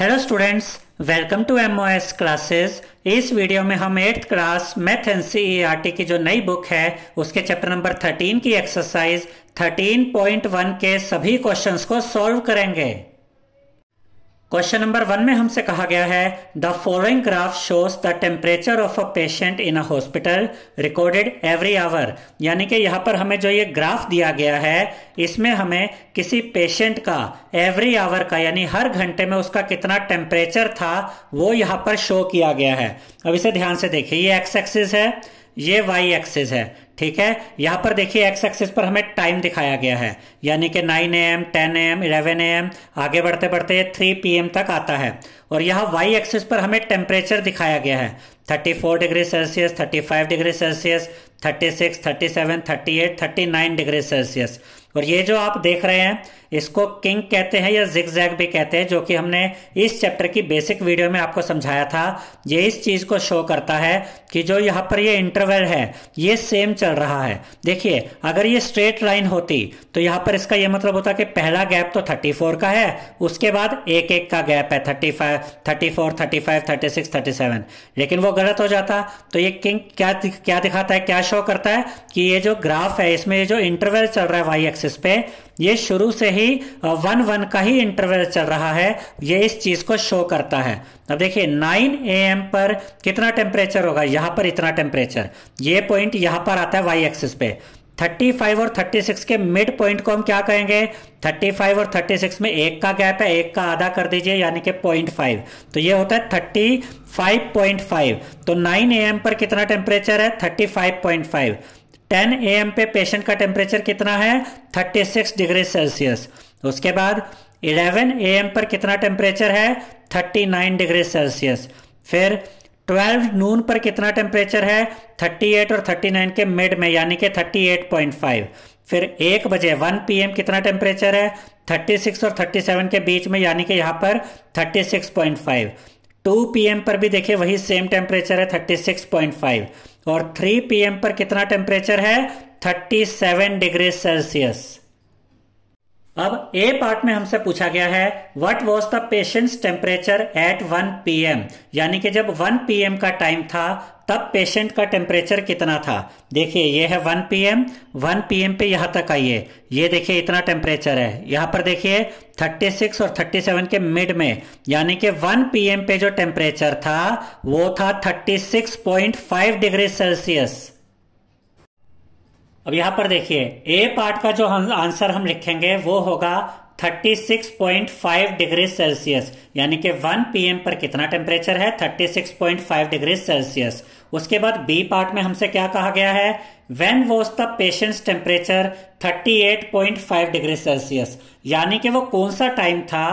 Hello students welcome to M classes इस video में हम eighth class math N C की जो नई बुक है उसके चैप्टर नंबर 13 की एक्सरसाइज 13.1 के सभी क्वेश्चंस को सॉल्व करेंगे क्वेश्चन नंबर वन में हमसे कहा गया है the following graph shows the temperature of a patient in a hospital recorded every hour यानी कि यहाँ पर हमें जो ये ग्राफ दिया गया है इसमें हमें किसी पेशेंट का एवरी आवर का यानी हर घंटे में उसका कितना टेम्परेचर था वो यहाँ पर शो किया गया है अब इसे ध्यान से देखिए ये एक्स एक्सिस है ये वाई एक्सिस है ठीक है यहां पर देखिए एक्स एक्सिस पर हमें टाइम दिखाया गया है यानी कि nine A M ten A M eleven A M आगे बढ़ते बढ़ते थ्री पी एम तक आता है और यहाँ वाई एक्सिस पर हमें टेम्परेचर दिखाया गया है 34 degree Celsius 35 degree Celsius 36, 37, 38, 39 degree Celsius और ये जो आप देख रहे हैं इसको किंग कहते हैं या जिग भी कहते हैं जो कि हमने इस चैप्टर की बेसिक वीडियो में आपको समझाया था ये इस चीज़ को शो करता है कि जो यहाँ पर ये इंटरवल है ये सेम चल रहा है देखिए अगर ये स्ट्रेट लाइन होती तो यहाँ पर इसका ये मतलब होता कि पहला गैप तो 34 का है उसके बाद एक एक का गैप है 35, 34, 35, 36, 37 लेकिन वो गलत हो जाता तो ये किंग क्या क्या दिखाता है क्या शो करता है कि ये जो ग्राफ है इसमें ये जो इंटरवल चल रहा है वाई एक्सिस पे ये शुरू से ही वन वन का ही इंटरवल चल रहा है ये इस चीज को शो करता है अब देखिए नाइन ए एम पर कितना टेम्परेचर होगा यहाँ पर इतना टेम्परेचर ये पॉइंट यहाँ पर आता है वाई एक्सिस पे 35 और 36 के मिड पॉइंट को हम क्या कहेंगे 35 और 36 में एक का गैप है एक का आधा कर दीजिए यानी कि पॉइंट फाइव तो ये होता है 35.5 तो 9 एम पर कितना टेम्परेचर है 35.5 ए एम पे पेशेंट का टेम्परेचर कितना है 36 डिग्री सेल्सियस उसके बाद 11 एम पर कितना टेम्परेचर है 39 डिग्री सेल्सियस फिर 12 नून पर कितना टेम्परेचर है 38 और 39 के मिड में यानी कि 38.5 फिर एक बजे 1 एम कितना टेम्परेचर है 36 और 37 के बीच में यानी कि यहाँ पर 36.5 2 पीएम पर भी देखिए वही सेम टेम्परेचर है 36.5 और 3 पीएम पर कितना टेम्परेचर है 37 डिग्री सेल्सियस अब ए पार्ट में हमसे पूछा गया है what was the patient's temperature at 1 PM यानी कि जब 1 पीएम का टाइम था तब पेशेंट का टेम्परेचर कितना था देखिए ये है एम पीएम पी पीएम पे यहाँ तक आइए ये देखिए इतना टेम्परेचर है यहाँ पर देखिए सिक्स और थर्टी सेवन के मिड में यानी कि वन पी एम पे जो टेम्परेचर था वो था फाइव डिग्री सेल्सियस अब यहाँ पर देखिए ए पार्ट का जो आंसर हम लिखेंगे वो होगा 36.5 डिग्री सेल्सियस यानी कि 1 पीएम पर कितना टेम्परेचर है 36.5 डिग्री सेल्सियस उसके बाद बी पार्ट में हमसे क्या कहा गया है when was the patient's temperature 38.5 degree Celsius यानी कि वो कौन सा टाइम था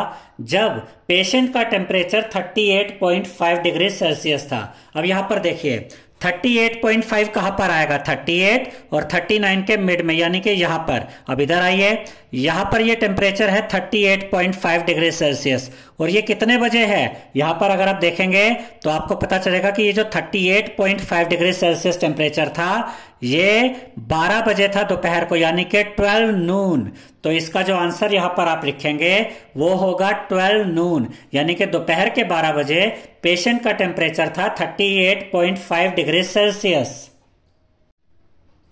जब पेशेंट का टेम्परेचर 38.5 डिग्री सेल्सियस था अब यहां पर देखिए 38.5 कहां पर आएगा 38 और 39 के मिड में यानी कि यहां पर अब इधर आइए यहाँ पर ये टेम्परेचर है 38.5 डिग्री सेल्सियस और ये कितने बजे है यहाँ पर अगर आप देखेंगे तो आपको पता चलेगा कि ये जो 38.5 डिग्री सेल्सियस टेम्परेचर था ये 12 बजे था दोपहर को यानी कि 12 नून तो इसका जो आंसर यहाँ पर आप लिखेंगे वो होगा 12 नून यानी कि दोपहर के 12 बजे पेशेंट का टेम्परेचर था 38.5 डिग्री सेल्सियस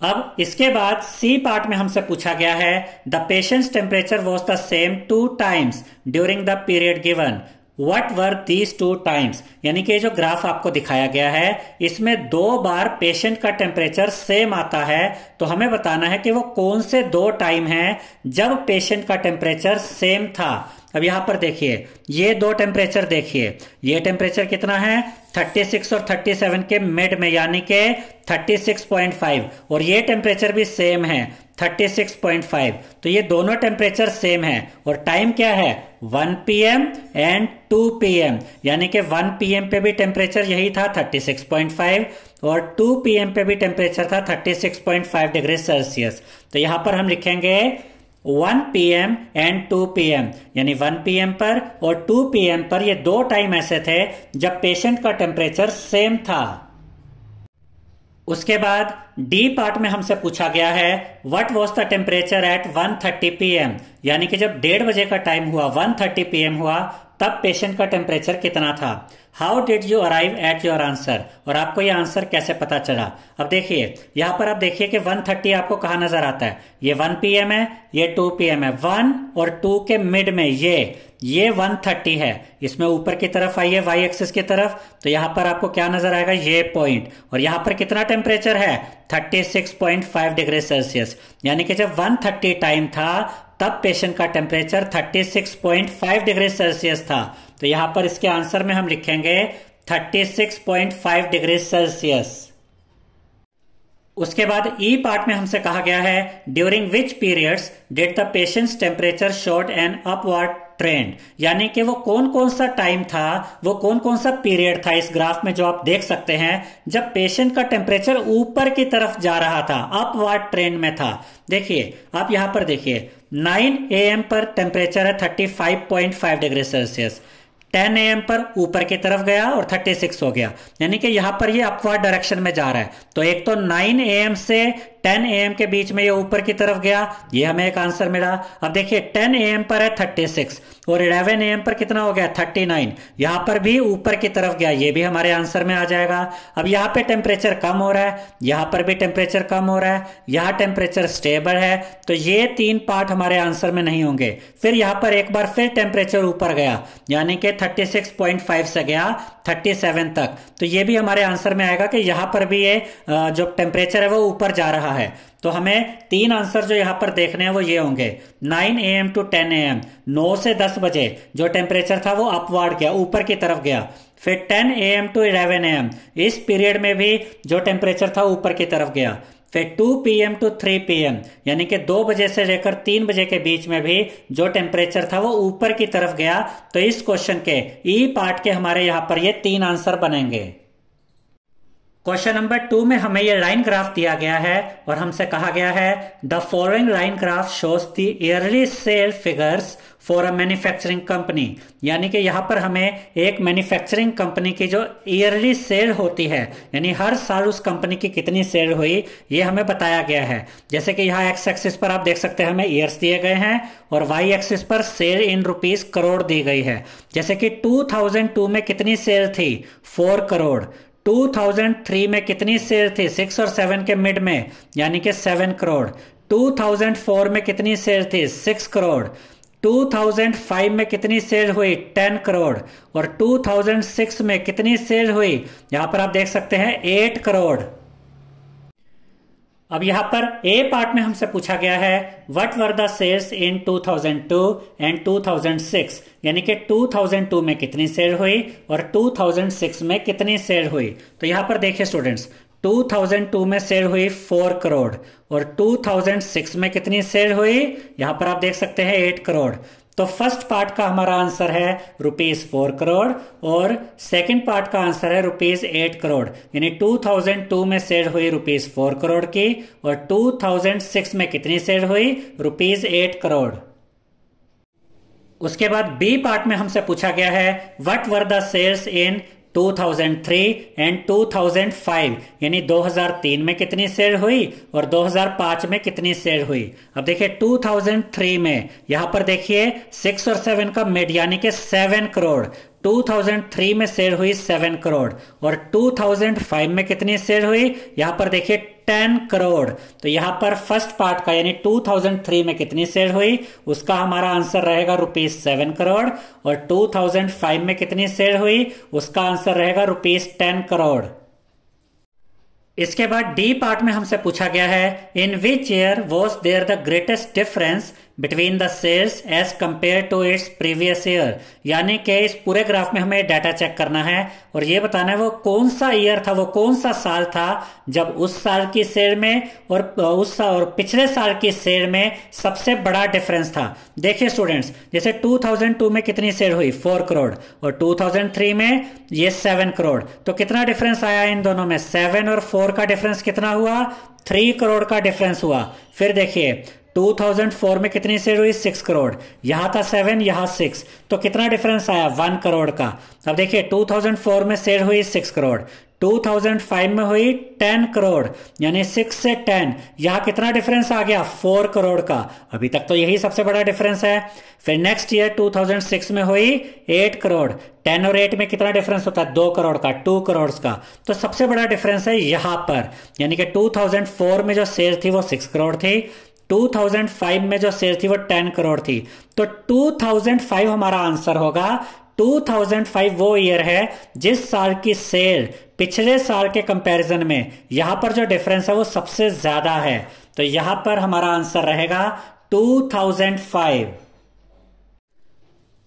अब इसके बाद सी पार्ट में हमसे पूछा गया है the patient temperature was the same two times during the period given what were these two times यानी कि जो ग्राफ आपको दिखाया गया है इसमें दो बार पेशेंट का टेम्परेचर सेम आता है तो हमें बताना है कि वो कौन से दो टाइम है जब पेशेंट का टेम्परेचर सेम था अब यहां पर देखिए ये दो टेम्परेचर देखिए ये टेम्परेचर कितना है 36 और 37 के मिड में यानी के 36.5 और ये टेम्परेचर भी सेम है 36.5 तो ये दोनों टेम्परेचर सेम है और टाइम क्या है 1 पीएम एंड 2 पीएम यानी के 1 पीएम पे भी टेम्परेचर यही था 36.5 और 2 पीएम पे भी टेम्परेचर था 36.5 डिग्री सेल्सियस तो यहां पर हम लिखेंगे P PM and two P M यानी वन पी एम पर और पी पीएम पर ये दो टाइम ऐसे थे जब पेशेंट का टेम्परेचर सेम था उसके बाद डी पार्ट में हमसे पूछा गया है what was the temperature at 1:30 PM यानी कि जब डेढ़ बजे का टाइम हुआ 1:30 पीएम हुआ तब पेशेंट का टेम्परेचर कितना था how did you arrive at your answer और आपको ये आंसर कैसे पता चला अब देखिए यहां पर आप देखिए कि 130 आपको कहा नजर आता है ये 1 पीएम है ये 2 पीएम है 1 और 2 के मिड में ये ये 130 है इसमें ऊपर की तरफ आइए y एक्सिस की तरफ तो यहां पर आपको क्या नजर आएगा ये पॉइंट और यहां पर कितना टेम्परेचर है 36.5 डिग्री सेल्सियस यानी कि जब 130 टाइम था तब पेशेंट का टेम्परेचर 36.5 डिग्री सेल्सियस था तो यहां पर इसके आंसर में हम लिखेंगे 36.5 डिग्री सेल्सियस उसके बाद ई e पार्ट में हमसे कहा गया है during which periods did the patient's temperature showed and upward trend यानी कि वो कौन कौन सा टाइम था वो कौन कौन सा पीरियड था इस ग्राफ में जो आप देख सकते हैं जब पेशेंट का टेम्परेचर ऊपर की तरफ जा रहा था अपवर्ड ट्रेंड में था देखिए आप यहां पर देखिए नाइन ए एम पर टेम्परेचर है thirty five point five degree Celsius ten ए एम पर ऊपर की तरफ गया और थर्टी सिक्स हो गया यानी कि यहाँ पर ये अपवर्ड डायरेक्शन में जा रहा है तो एक तो नाइन ए एम से टेन एम के बीच में ये ऊपर की तरफ गया ये हमें एक आंसर मिला अब देखिए टेन एम पर है थर्टी सिक्स और इलेवन एम पर कितना हो गया थर्टी नाइन यहाँ पर भी ऊपर की तरफ गया ये भी हमारे आंसर में आ जाएगा अब यहाँ पे टेम्परेचर कम हो रहा है यहाँ पर भी टेम्परेचर कम हो रहा है यहाँ टेम्परेचर स्टेबल है तो ये तीन पार्ट हमारे आंसर में नहीं होंगे फिर यहाँ पर एक बार फिर टेम्परेचर ऊपर गया यानी कि थर्टी सिक्स पॉइंट फाइव से गया थर्टी सेवन तक तो ये भी हमारे आंसर में आएगा कि यहाँ पर भी ये जो टेम्परेचर है वो ऊपर जा रहा है है तो हमें तीन आंसर जो यहाँ पर देखने हैं वो ये होंगे 9 A M to 10 A M नौ से 10 बजे जो टेम्परेचर था वो अपवार्ड गया ऊपर की तरफ गया फिर 10 A M to 11 A M इस पीरियड में भी जो टेम्परेचर था ऊपर की तरफ गया फिर 2 पी एम टू 3 एम यानी कि 2 बजे से लेकर 3 बजे के बीच में भी जो टेम्परेचर था वो ऊपर की तरफ गया तो इस क्वेश्चन के ई पार्ट के हमारे यहाँ पर ये तीन आंसर बनेंगे क्वेश्चन नंबर टू में हमें ये लाइन ग्राफ दिया गया है और हमसे कहा गया है the following line graph shows the yearly sale figures for a manufacturing company यानी कि यहाँ पर हमें एक मैन्युफैक्चरिंग कंपनी की जो ईयरली सेल होती है यानी हर साल उस कंपनी की कितनी सेल हुई ये हमें बताया गया है जैसे कि यहाँ एक्स एक्सिस पर आप देख सकते हैं हमें ईयर्स दिए गए हैं और वाई एक्सिस पर सेल इन रुपीज करोड़ दी गई है जैसे कि 2002 में कितनी सेल थी फोर करोड़ 2003 में कितनी शेयर थी सिक्स और सेवन के मिड में यानी कि सेवन करोड़ 2004 में कितनी शेयर थी सिक्स करोड़ 2005 में कितनी सेल हुई 10 करोड़ और 2006 में कितनी सेल हुई यहाँ पर आप देख सकते हैं 8 करोड़ अब यहां पर ए पार्ट में हमसे पूछा गया है what were the sales in 2002 and 2006 यानी कि 2002 में कितनी सेल हुई और 2006 में कितनी सेल हुई तो यहां पर देखिए स्टूडेंट्स 2002 में सेल हुई 4 करोड़ और 2006 में कितनी सेल हुई यहां पर आप देख सकते हैं 8 करोड़ तो फर्स्ट पार्ट का हमारा आंसर है रुपीज फोर करोड़ और सेकंड पार्ट का आंसर है रुपीज एट करोड़ यानी 2002 में सेल हुई रुपीज फोर करोड़ की और 2006 में कितनी सेल हुई रुपीज एट करोड़ उसके बाद बी पार्ट में हमसे पूछा गया है what were the sales in 2003 and 2005 यानी 2003 में कितनी सेल हुई और 2005 में कितनी सेल हुई अब देखिए 2003 में यहां पर देखिए सिक्स और सेवन का मिड यानी कि सेवन करोड़ 2003 में शेयर हुई सेवन करोड़ और 2005 में कितनी सेल हुई यहां पर देखिए टेन करोड़ तो यहां पर फर्स्ट पार्ट का यानी 2003 में कितनी सेल हुई उसका हमारा आंसर रहेगा रुपीज सेवन करोड़ और 2005 में कितनी सेल हुई उसका आंसर रहेगा रुपीज टेन करोड़ इसके बाद डी पार्ट में हमसे पूछा गया है in which year was there the greatest difference between the sales as compare to its previous year यानी कि इस पूरे ग्राफ में हमें डाटा चेक करना है और ये बताना है वो कौन सा ईयर था वो कौन सा साल था जब उस साल की सेल में और उस साल और पिछले साल की सेल में सबसे बड़ा डिफरेंस था देखिए स्टूडेंट्स जैसे 2002 में कितनी सेल हुई फोर करोड़ और 2003 में ये सेवन करोड़ तो कितना डिफरेंस आया इन दोनों में सेवन और फोर का डिफरेंस कितना हुआ थ्री करोड़ का डिफरेंस हुआ फिर देखिए 2004 में कितनी सेल हुई सिक्स करोड़ यहाँ था सेवन यहाँ सिक्स तो कितना डिफरेंस आया वन करोड़ का अब देखिए 2004 में सेल हुई सिक्स करोड़ 2005 में हुई 10 करोड़ यानी 6 से 10 यहाँ कितना डिफरेंस आ गया 4 करोड़ का अभी तक तो यही सबसे बड़ा डिफरेंस है फिर नेक्स्ट ईयर 2006 में हुई 8 करोड़ 10 और 8 में कितना डिफरेंस होता है 2 करोड़ का 2 करोड़ का तो सबसे बड़ा डिफरेंस है यहाँ पर यानी कि 2004 में जो सेल थी वो 6 करोड़ थी 2005 में जो सेल थी वो 10 करोड़ थी तो 2005 हमारा आंसर होगा 2005 वो ईयर है जिस साल की सेल पिछले साल के कंपैरिजन में यहां पर जो डिफरेंस है वो सबसे ज़्यादा है तो यहां पर हमारा आंसर रहेगा 2005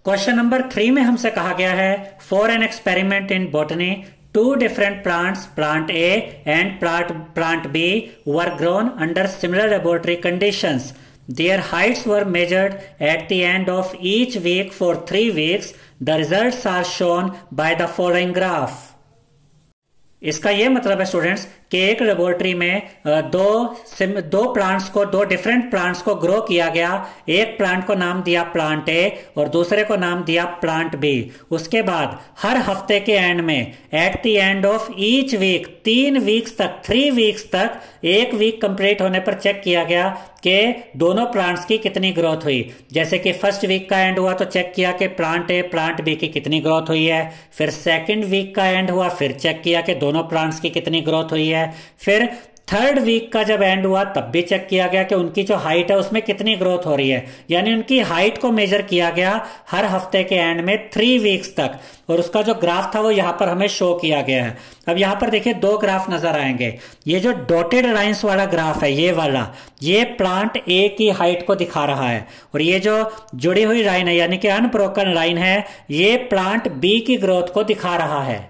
क्वेश्चन नंबर थ्री में हमसे कहा गया है for an experiment in botany two different plants, plant A and plant, plant B, were grown under similar laboratory conditions. Their heights were measured at the end of each week for three weeks. The results are shown by the following graph. इसका ये मतलब है students कि एक laboratory में दो SIM दो plants को दो डिफरेंट प्लांट्स को ग्रो किया गया एक प्लांट को नाम दिया प्लांट ए और दूसरे को नाम दिया प्लांट बी उसके बाद हर हफ्ते के एंड में at the end of each week तीन वीक्स तक थ्री वीक्स तक एक वीक कंप्लीट होने पर चेक किया गया कि दोनों प्लांट्स की कितनी ग्रोथ हुई जैसे कि फर्स्ट वीक का एंड हुआ तो चेक किया कि प्लांट ए प्लांट बी की कितनी ग्रोथ हुई है फिर सेकेंड वीक का एंड हुआ फिर चेक किया कि दोनों दोनों प्लांट्स की कितनी ग्रोथ हुई है फिर थर्ड वीक का जब एंड हुआ तब भी चेक किया गया कि उनकी जो हाइट है उसमें कितनी ग्रोथ हो रही है यानी उनकी हाइट को मेजर किया गया हर हफ्ते के एंड में थ्री वीक्स तक और उसका जो ग्राफ था वो यहां पर हमें शो किया गया है अब यहां पर देखिए दो ग्राफ नजर आएंगे ये जो डॉटेड लाइंस वाला ग्राफ है ये वाला ये प्लांट ए की हाइट को दिखा रहा है और ये जो जुड़ी हुई लाइन है यानी कि अनब्रोकन लाइन है ये प्लांट बी की ग्रोथ को दिखा रहा है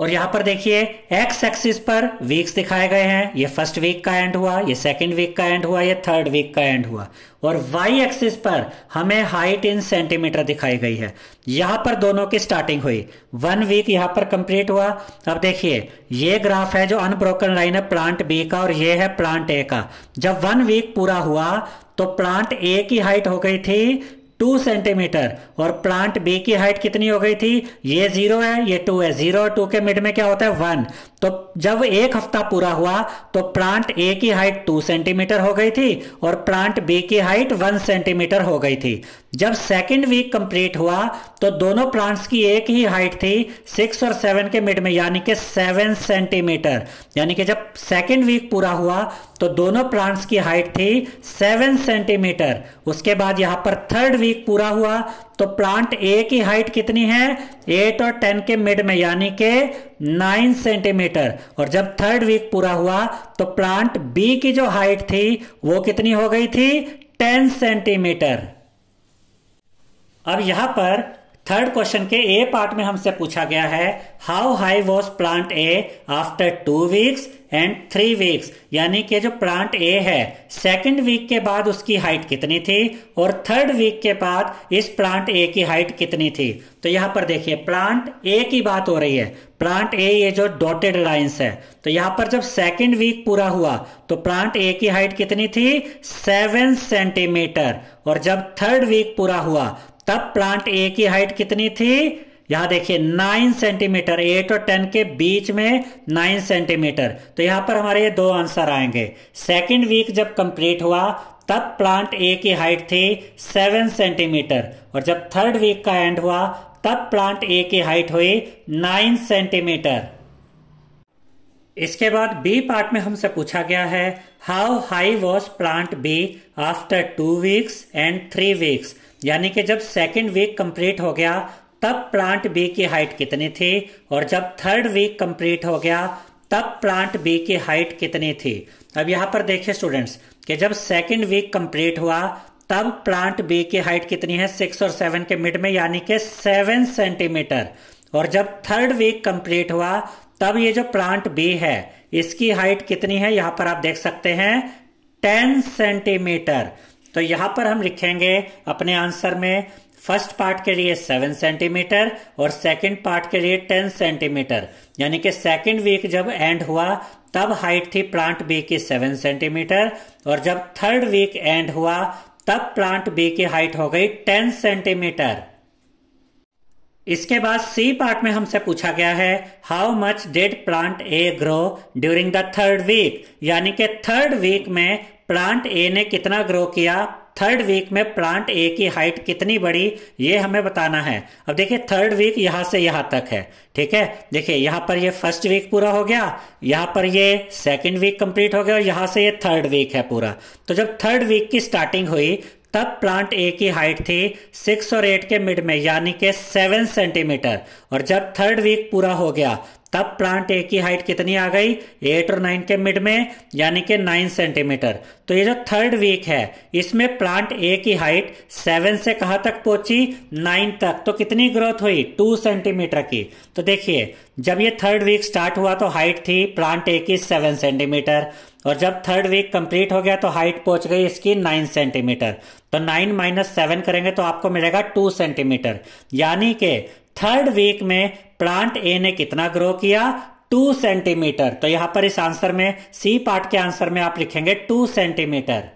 और यहां पर देखिए एक्स एक्सिस पर वीक्स दिखाए गए हैं ये फर्स्ट वीक का एंड हुआ ये सेकंड वीक का एंड हुआ ये थर्ड वीक का एंड हुआ और वाई एक्सिस पर हमें हाइट इन सेंटीमीटर दिखाई गई है यहां पर दोनों की स्टार्टिंग हुई वन वीक यहां पर कंप्लीट हुआ अब देखिए ये ग्राफ है जो अनब्रोकन लाइन है प्लांट बी का और ये है प्लांट ए का जब वन वीक पूरा हुआ तो प्लांट ए की हाइट हो गई थी टू सेंटीमीटर और प्लांट बी की हाइट कितनी हो गई थी ये जीरो है ये टू है जीरो और टू के मिड में क्या होता है वन तो जब एक हफ्ता पूरा हुआ तो प्लांट ए की हाइट टू सेंटीमीटर हो गई थी और प्लांट बी की हाइट वन सेंटीमीटर हो गई थी जब सेकेंड वीक कंप्लीट हुआ तो दोनों प्लांट्स की एक ही हाइट थी सिक्स और सेवन के मिड में यानी कि सेवन सेंटीमीटर यानी कि जब सेकेंड वीक पूरा हुआ तो दोनों प्लांट्स की हाइट थी सेवन सेंटीमीटर उसके बाद यहां पर थर्ड वीक पूरा हुआ तो प्लांट ए की हाइट कितनी है एट और टेन के मिड में यानी के नाइन सेंटीमीटर और जब थर्ड वीक पूरा हुआ तो प्लांट बी की जो हाइट थी वो कितनी हो गई थी टेन सेंटीमीटर अब यहां पर थर्ड क्वेश्चन के ए पार्ट में हमसे पूछा गया है how high was plant A after two weeks and three weeks यानी कि जो प्लांट ए है सेकंड वीक के बाद उसकी हाइट कितनी थी और थर्ड वीक के बाद इस प्लांट ए की हाइट कितनी थी तो यहाँ पर देखिए प्लांट ए की बात हो रही है प्लांट ए ये जो डॉटेड लाइंस है तो यहाँ पर जब सेकंड वीक पूरा हुआ तो प्लांट ए की हाइट कितनी थी सेवन सेंटीमीटर और जब थर्ड वीक पूरा हुआ तब प्लांट ए की हाइट कितनी थी यहां देखिए नाइन सेंटीमीटर एट और टेन के बीच में नाइन सेंटीमीटर तो यहां पर हमारे ये दो आंसर आएंगे सेकेंड वीक जब कंप्लीट हुआ तब प्लांट ए की हाइट थी सेवन सेंटीमीटर और जब थर्ड वीक का एंड हुआ तब प्लांट ए की हाइट हुई नाइन सेंटीमीटर इसके बाद बी पार्ट में हमसे पूछा गया है how high was plant B after two weeks and three weeks यानी कि जब सेकेंड वीक कंप्लीट हो गया तब प्लांट बे के हाइट कितने थे और जब थर्ड वीक कंप्लीट हो गया तब प्लांट बे के हाइट कितने थे अब यहां पर देखिए स्टूडेंट्स कि जब सेकंड वीक कंप्लीट हुआ तब प्लांट बे के हाइट कितनी है सिक्स और सेवन के मिड में यानी कि सेवन सेंटीमीटर और जब थर्ड वीक कंप्लीट हुआ तब ये जो प्लांट बे है इसकी हाइट कितनी है यहां पर आप देख सकते हैं टेन सेंटीमीटर तो यहां पर हम लिखेंगे अपने आंसर में फर्स्ट पार्ट के लिए सेवन सेंटीमीटर और सेकंड पार्ट के लिए टेन सेंटीमीटर यानी कि सेकंड वीक जब एंड हुआ तब हाइट थी प्लांट बी की सेवन सेंटीमीटर और जब थर्ड वीक एंड हुआ तब प्लांट बी की हाइट हो गई टेन सेंटीमीटर इसके बाद सी पार्ट में हमसे पूछा गया है how much did plant A grow during the third week यानी कि थर्ड वीक में प्लांट ए ने कितना ग्रो किया थर्ड वीक में प्लांट ए की हाइट कितनी बड़ी ये हमें बताना है अब देखिए थर्ड वीक यहां से यहां तक है ठीक है देखिए यहां पर ये फर्स्ट वीक पूरा हो गया यहां पर ये सेकंड वीक कंप्लीट हो गया और यहां से ये थर्ड वीक है पूरा तो जब थर्ड वीक की स्टार्टिंग हुई तब प्लांट ए की हाइट थी सिक्स और एट के मिड में यानी के सेवन सेंटीमीटर और जब थर्ड वीक पूरा हो गया तब प्लांट ए की हाइट कितनी आ गई एट और नाइन के मिड में यानी कि नाइन सेंटीमीटर तो ये जो थर्ड वीक है इसमें प्लांट ए की हाइट सेवन से कहा तक पहुंची नाइन तक तो कितनी ग्रोथ हुई टू सेंटीमीटर की तो देखिए जब ये थर्ड वीक स्टार्ट हुआ तो हाइट थी प्लांट ए की सेवन सेंटीमीटर और जब थर्ड वीक कंप्लीट हो गया तो हाइट पहुंच गई इसकी नाइन सेंटीमीटर तो नाइन माइनस सेवन करेंगे तो आपको मिलेगा टू सेंटीमीटर यानी कि थर्ड वीक में प्लांट ए ने कितना ग्रो किया टू सेंटीमीटर तो यहां पर इस आंसर में सी पार्ट के आंसर में आप लिखेंगे टू सेंटीमीटर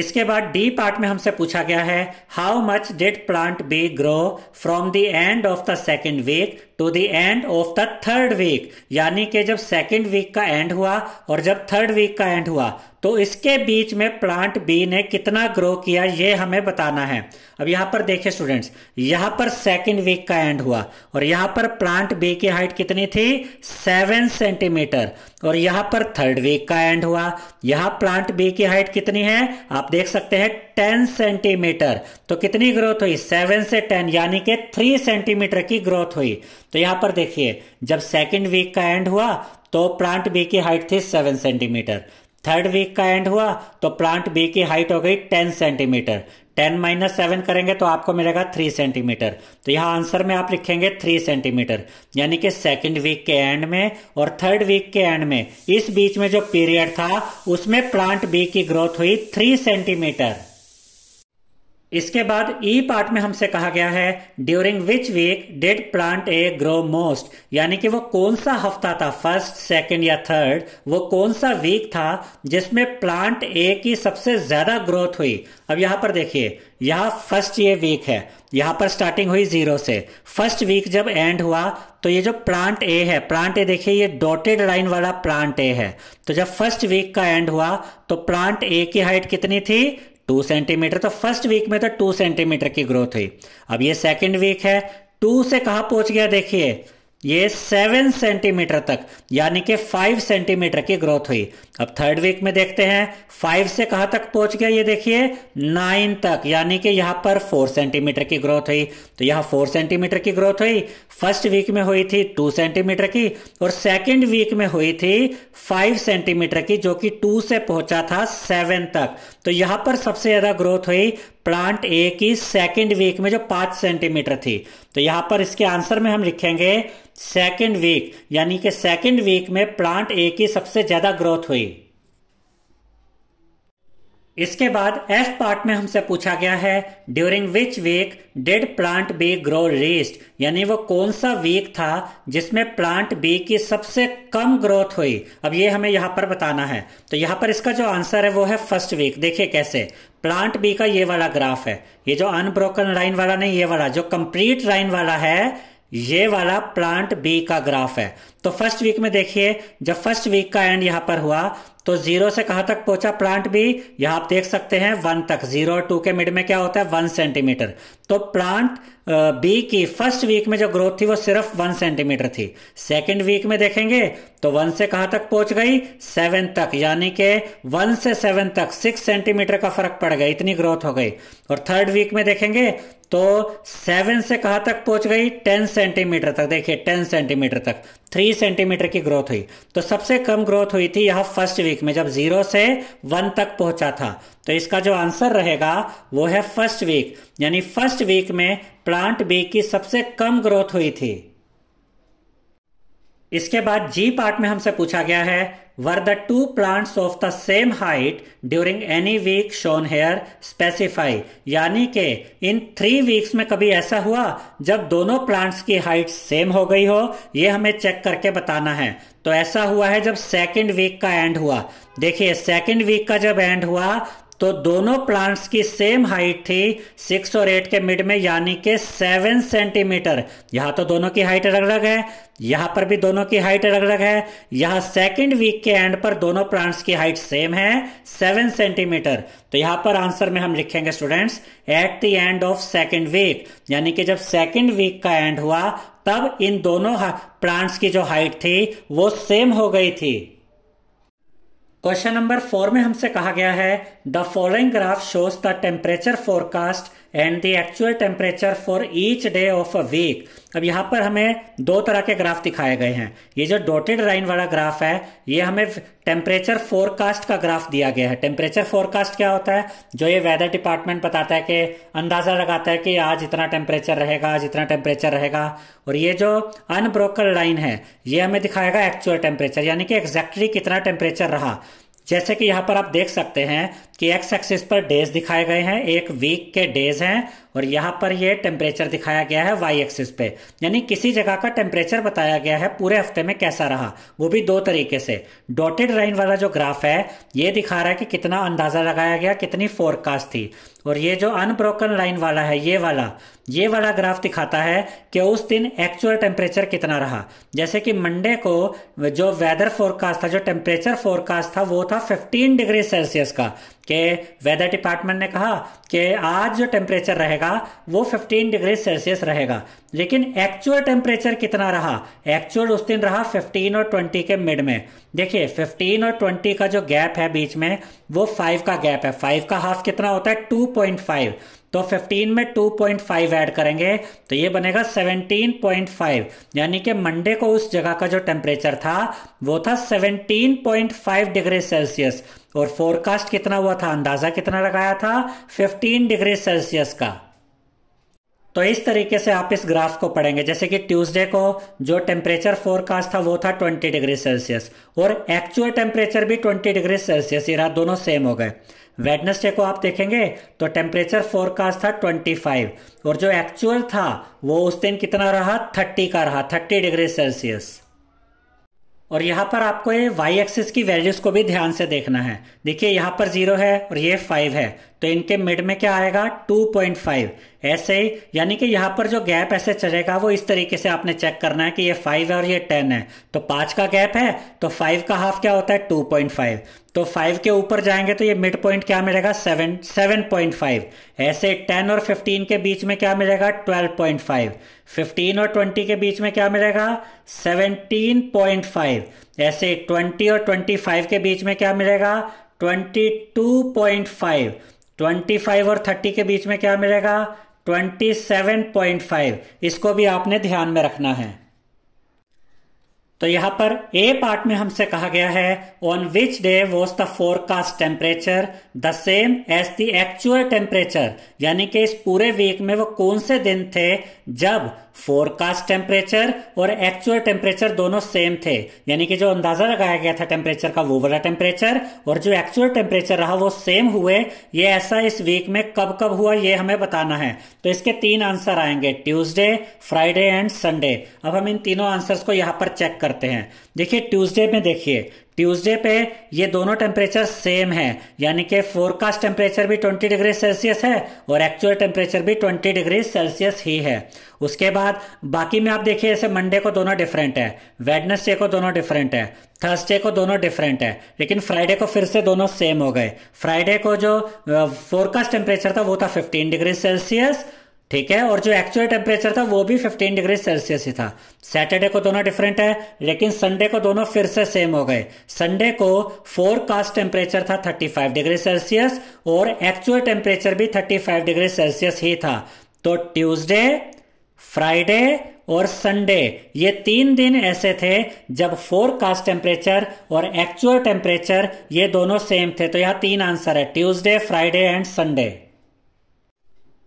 इसके बाद डी पार्ट में हमसे पूछा गया है how much did plant B grow from the end of the second week to the end of the third week यानी कि जब सेकेंड वीक का एंड हुआ और जब थर्ड वीक का एंड हुआ तो इसके बीच में प्लांट बी ने कितना ग्रो किया ये हमें बताना है अब यहां पर देखिए स्टूडेंट्स यहां पर सेकेंड वीक का एंड हुआ और यहां पर प्लांट बी की हाइट कितनी थी सेवन सेंटीमीटर और यहां पर थर्ड वीक का एंड हुआ यहाँ प्लांट बी की हाइट कितनी है आप देख सकते हैं टेन सेंटीमीटर तो कितनी ग्रोथ हुई सेवन से टेन यानी कि थ्री सेंटीमीटर की ग्रोथ हुई तो यहां पर देखिए जब सेकेंड वीक का एंड हुआ तो प्लांट बी की हाइट थी सेवन सेंटीमीटर थर्ड वीक का एंड हुआ तो प्लांट बी की हाइट हो गई ten centimetre ten minus seven करेंगे तो आपको मिलेगा थ्री सेंटीमीटर तो यहां आंसर में आप लिखेंगे थ्री सेंटीमीटर यानी कि सेकेंड वीक के एंड में और थर्ड वीक के एंड में इस बीच में जो पीरियड था उसमें प्लांट बी की ग्रोथ हुई थ्री सेंटीमीटर इसके बाद ई e पार्ट में हमसे कहा गया है during which week did plant A grow most यानी कि वो कौन सा हफ्ता था फर्स्ट सेकेंड या थर्ड वो कौन सा वीक था जिसमें प्लांट ए की सबसे ज्यादा ग्रोथ हुई अब यहां पर देखिए यहां फर्स्ट ये वीक है यहाँ पर स्टार्टिंग हुई जीरो से फर्स्ट वीक जब एंड हुआ तो ये जो प्लांट ए है प्लांट ए देखिए ये डॉटेड लाइन वाला प्लांट ए है तो जब फर्स्ट वीक का एंड हुआ तो प्लांट ए की हाइट कितनी थी टू सेंटीमीटर तो फर्स्ट वीक में तो टू सेंटीमीटर की ग्रोथ हुई अब ये सेकेंड वीक है टू से कहा पहुंच गया देखिए ये सेवन सेंटीमीटर तक यानी कि फाइव सेंटीमीटर की ग्रोथ हुई अब थर्ड वीक में देखते हैं फाइव से कहां तक पहुंच गया ये देखिए नाइन तक यानी कि यहां पर फोर सेंटीमीटर की ग्रोथ हुई तो यहां फोर सेंटीमीटर की ग्रोथ हुई फर्स्ट वीक में हुई थी टू सेंटीमीटर की और सेकंड वीक में हुई थी फाइव सेंटीमीटर की जो कि टू से पहुंचा था सेवन तक तो यहां पर सबसे ज़्यादा ग्रोथ हुई प्लांट ए की सेकेंड वीक में जो पांच सेंटीमीटर थी तो यहां पर इसके आंसर में हम लिखेंगे सेकेंड वीक यानी कि सेकेंड वीक में प्लांट ए की सबसे ज्यादा ग्रोथ हुई इसके बाद एफ पार्ट में हमसे पूछा गया है during which week did plant B grow least यानी वो कौन सा वीक था जिसमें प्लांट बी की सबसे कम ग्रोथ हुई अब ये हमें यहाँ पर बताना है तो यहाँ पर इसका जो आंसर है वो है फर्स्ट वीक देखिए कैसे प्लांट बी का ये वाला ग्राफ है ये जो अनब्रोकन लाइन वाला नहीं ये वाला जो कंप्लीट लाइन वाला है ये वाला प्लांट बी का ग्राफ है तो फर्स्ट वीक में देखिए जब फर्स्ट वीक का एंड यहां पर हुआ तो जीरो से कहां तक पहुंचा प्लांट भी यहां आप देख सकते हैं वन तक जीरो और टू के मिड में क्या होता है वन सेंटीमीटर तो प्लांट बी की फर्स्ट वीक में जो ग्रोथ थी वो सिर्फ वन सेंटीमीटर थी सेकेंड वीक में देखेंगे तो वन से कहां तक पहुंच गई सेवन तक यानी के वन से सेवन तक सिक्स सेंटीमीटर का फर्क पड़ गया इतनी ग्रोथ हो गई और थर्ड वीक में देखेंगे तो सेवन से कहाँ तक पहुंच गई टेन सेंटीमीटर तक देखिए टेन सेंटीमीटर तक थ्री सेंटीमीटर की ग्रोथ हुई तो सबसे कम ग्रोथ हुई थी यह फर्स्ट वीक में जब जीरो से वन तक पहुंचा था तो इसका जो आंसर रहेगा वो है फर्स्ट वीक यानी फर्स्ट वीक में प्लांट बी की सबसे कम ग्रोथ हुई थी इसके बाद जी पार्ट में हमसे पूछा गया है were the two plants of the same height during any week shown here specify यानी के इन थ्री वीक्स में कभी ऐसा हुआ जब दोनों प्लांट्स की हाइट सेम हो गई हो ये हमें चेक करके बताना है तो ऐसा हुआ है जब सेकेंड वीक का एंड हुआ देखिए सेकेंड वीक का जब एंड हुआ तो दोनों प्लांट्स की सेम हाइट थी सिक्स और एट के मिड में यानी के सेवन सेंटीमीटर यहाँ तो दोनों की हाइट अलग अलग है यहां पर भी दोनों की हाइट अलग अलग है यहाँ सेकंड वीक के एंड पर दोनों प्लांट्स की हाइट सेम है सेवन सेंटीमीटर तो यहां पर आंसर में हम लिखेंगे students at the end of second week यानी कि जब सेकंड वीक का एंड हुआ तब इन दोनों प्लांट्स की जो हाइट थी वो सेम हो गई थी क्वेश्चन नंबर फोर में हमसे कहा गया है the following graph shows the temperature forecast and the actual temperature for each day of a week अब यहाँ पर हमें दो तरह के ग्राफ दिखाए गए हैं ये जो डॉटेड लाइन वाला ग्राफ है ये हमें टेम्परेचर फोरकास्ट का ग्राफ दिया गया है टेम्परेचर फोरकास्ट क्या होता है जो ये वेदर डिपार्टमेंट बताता है कि अंदाज़ा लगाता है कि आज इतना टेम्परेचर रहेगा आज इतना टेम्परेचर रहेगा और ये जो अनब्रोकन लाइन है ये हमें दिखाएगा एक्चुअल टेम्परेचर यानी कि एग्जैक्टली कितना टेम्परेचर रहा जैसे कि यहाँ पर आप देख सकते हैं कि एक्स एक्सिस पर डेज दिखाए गए हैं एक वीक के डेज हैं और यहाँ पर ये टेम्परेचर दिखाया गया है वाई एक्सिस पे यानी किसी जगह का टेम्परेचर बताया गया है पूरे हफ्ते में कैसा रहा वो भी दो तरीके से डॉटेड लाइन वाला जो ग्राफ है ये दिखा रहा है कि कितना अंदाज़ा लगाया गया कितनी फोरकास्ट थी और ये जो अनब्रोकन लाइन वाला है ये वाला ये वाला ग्राफ दिखाता है कि उस दिन एक्चुअल टेम्परेचर कितना रहा जैसे कि मंडे को जो वेदर फोरकास्ट था जो टेम्परेचर फोरकास्ट था वो था 15 डिग्री सेल्सियस का कि वेदर डिपार्टमेंट ने कहा कि आज जो टेम्परेचर रहेगा वो 15 डिग्री सेल्सियस रहेगा लेकिन एक्चुअल टेम्परेचर कितना रहा एक्चुअल उस दिन रहा 15 और 20 के मिड में देखिए 15 और 20 का जो गैप है बीच में वो 5 का गैप है 5 का हाफ कितना होता है 2.5 तो 15 में 2.5 ऐड करेंगे तो ये बनेगा 17.5 यानी कि मंडे को उस जगह का जो टेम्परेचर था वो था 17.5 डिग्री सेल्सियस और फोरकास्ट कितना हुआ था अंदाज़ा कितना लगाया था 15 डिग्री सेल्सियस का तो इस तरीके से आप इस ग्राफ को पढ़ेंगे जैसे कि ट्यूसडे को जो टेम्परेचर फोरकास्ट था वो था 20 डिग्री सेल्सियस और एक्चुअल टेम्परेचर भी 20 डिग्री सेल्सियस ये रहा दोनों सेम हो गए वेडनेसडे को आप देखेंगे तो टेम्परेचर फोरकास्ट था 25 और जो एक्चुअल था वो उस दिन कितना रहा 30 का रहा 30 डिग्री सेल्सियस और यहाँ पर आपको ये y एक्सिस की वैल्यूज़ को भी ध्यान से देखना है देखिए यहाँ पर ज़ीरो है और ये फाइव है तो इनके मिड में क्या आएगा 2.5 ऐसे यानी कि यहाँ पर जो गैप ऐसे चलेगा वो इस तरीके से आपने चेक करना है कि ये फाइव है और ये टेन है तो पांच का गैप है तो फाइव का हाफ क्या होता है 2.5 तो फाइव के ऊपर जाएंगे तो ये मिड पॉइंट क्या मिलेगा सेवन सेवन पॉइंट फाइव ऐसे टेन और फिफ्टीन के बीच में क्या मिलेगा ट्वेल्व पॉइंट फाइव फिफ्टीन और ट्वेंटी के बीच में क्या मिलेगा सेवनटीन पॉइंट फाइव ऐसे ट्वेंटी और ट्वेंटी फाइव के बीच में क्या मिलेगा ट्वेंटी टू पॉइंट फाइव 25 और 30 के बीच में क्या मिलेगा 27.5 इसको भी आपने ध्यान में रखना है तो यहां पर ए पार्ट में हमसे कहा गया है on which day was the forecast temperature the same as the actual temperature यानी कि इस पूरे वीक में वो कौन से दिन थे जब फोरकास्ट टेम्परेचर और एक्चुअल टेम्परेचर दोनों सेम थे यानी कि जो अंदाजा लगाया गया था टेम्परेचर का वो वाला टेम्परेचर और जो एक्चुअल टेम्परेचर रहा वो सेम हुए ये ऐसा इस वीक में कब कब हुआ ये हमें बताना है तो इसके तीन आंसर आएंगे ट्यूसडे फ्राइडे एंड संडे अब हम इन तीनों आंसर्स को यहां पर चेक करते हैं देखिए ट्यूजडे में देखिए ट्यूसडे पे ये दोनों टेम्परेचर सेम है यानी कि फोरकास्ट टेम्परेचर भी 20 डिग्री सेल्सियस है और एक्चुअल टेम्परेचर भी 20 डिग्री सेल्सियस ही है उसके बाद बाकी में आप देखिए ऐसे मंडे को दोनों डिफरेंट है वेडनेसडे को दोनों डिफरेंट है थर्सडे को दोनों डिफरेंट है लेकिन फ्राइडे को फिर से दोनों सेम हो गए फ्राइडे को जो फोरकास्ट टेम्परेचर था वो था 15 डिग्री सेल्सियस ठीक है और जो एक्चुअल टेम्परेचर था वो भी 15 डिग्री सेल्सियस ही था सैटरडे को दोनों डिफरेंट है लेकिन संडे को दोनों फिर से सेम हो गए संडे को फोरकास्ट टेम्परेचर था 35 डिग्री सेल्सियस और एक्चुअल टेम्परेचर भी 35 डिग्री सेल्सियस ही था तो ट्यूसडे फ्राइडे और संडे ये तीन दिन ऐसे थे जब फोरकास्ट टेम्परेचर और एक्चुअल टेम्परेचर ये दोनों सेम थे तो यहाँ तीन आंसर है ट्यूजडे फ्राइडे एंड संडे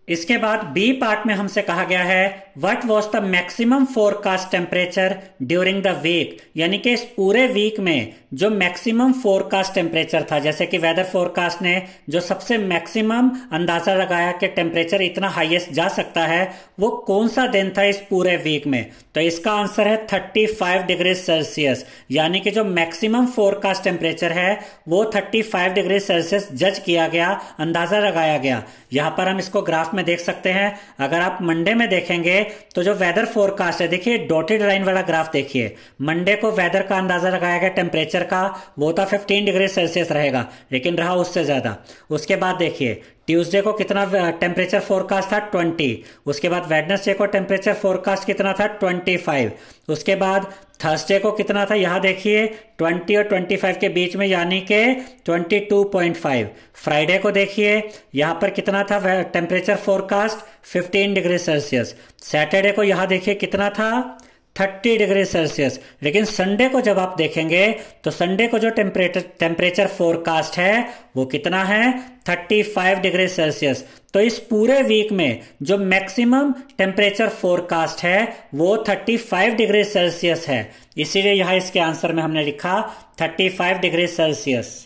इसके बाद बी पार्ट में हमसे कहा गया है what was the maximum forecast temperature during the week यानी कि इस पूरे वीक में जो मैक्सिमम फोरकास्ट टेम्परेचर था जैसे कि वेदर फोरकास्ट ने जो सबसे मैक्सिमम अंदाजा लगाया कि टेम्परेचर इतना हाईएस्ट जा सकता है वो कौन सा दिन था इस पूरे वीक में तो इसका आंसर है 35 डिग्री सेल्सियस यानी कि जो मैक्सिमम फोरकास्ट टेम्परेचर है वो 35 डिग्री सेल्सियस जज किया गया अंदाजा लगाया गया यहां पर हम इसको ग्राफ में देख सकते हैं अगर आप मंडे में देखेंगे है तो जो वेदर फोरकास्ट है देखिए डॉटेड लाइन वाला ग्राफ देखिए मंडे को वेदर का अंदाजा लगाया गया टेम्परेचर का वो तो फिफ्टीन डिग्री सेल्सियस रहेगा लेकिन रहा उससे ज़्यादा उसके बाद देखिए ट्यूसडे को कितना टेम्परेचर फोरकास्ट था ट्वेंटी उसके बाद वेडनेसडे को टेम्परेचर फोरकास्ट कितना था ट्वेंटी फाइव उसके बाद थर्सडे को कितना था यहाँ देखिए ट्वेंटी और ट्वेंटी फाइव के बीच में यानी के फाइव फ्राइडे को देखिए यहाँ पर कितना था temperature forecast fifteen degree Celsius Saturday को यहाँ देखिए कितना था थर्टी डिग्री सेल्सियस लेकिन संडे को जब आप देखेंगे तो संडे को जो टेम्परेचर टेम्परेचर फोरकास्ट है वो कितना है थर्टी फाइव डिग्री सेल्सियस तो इस पूरे वीक में जो मैक्सिमम टेम्परेचर फोरकास्ट है वो थर्टी फाइव डिग्री सेल्सियस है इसीलिए यहां इसके आंसर में हमने लिखा thirty five degree Celsius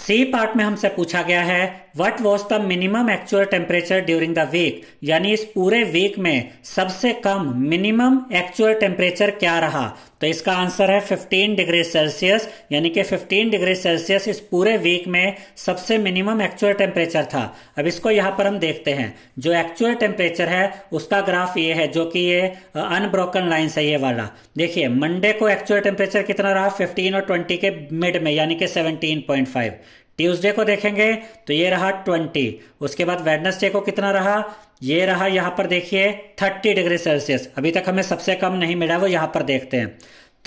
C part में हमसे पूछा गया है what was the minimum actual temperature during the week यानी इस पूरे वीक में सबसे कम मिनिमम एक्चुअल टेम्परेचर क्या रहा तो इसका आंसर है 15 डिग्री सेल्सियस यानी कि 15 डिग्री सेल्सियस इस पूरे वीक में सबसे मिनिमम एक्चुअल टेम्परेचर था अब इसको यहाँ पर हम देखते हैं जो एक्चुअल टेम्परेचर है उसका ग्राफ ये है जो कि ये अनब्रोकन लाइन है ये वाला देखिए मंडे को एक्चुअल टेम्परेचर कितना रहा 15 और 20 के मिड में यानी कि 17.5 ट्यूजडे को देखेंगे तो ये रहा ट्वेंटी उसके बाद वेडनेसडे को कितना रहा ये रहा यहाँ पर देखिए थर्टी डिग्री सेल्सियस अभी तक हमें सबसे कम नहीं मिला वो यहाँ पर देखते हैं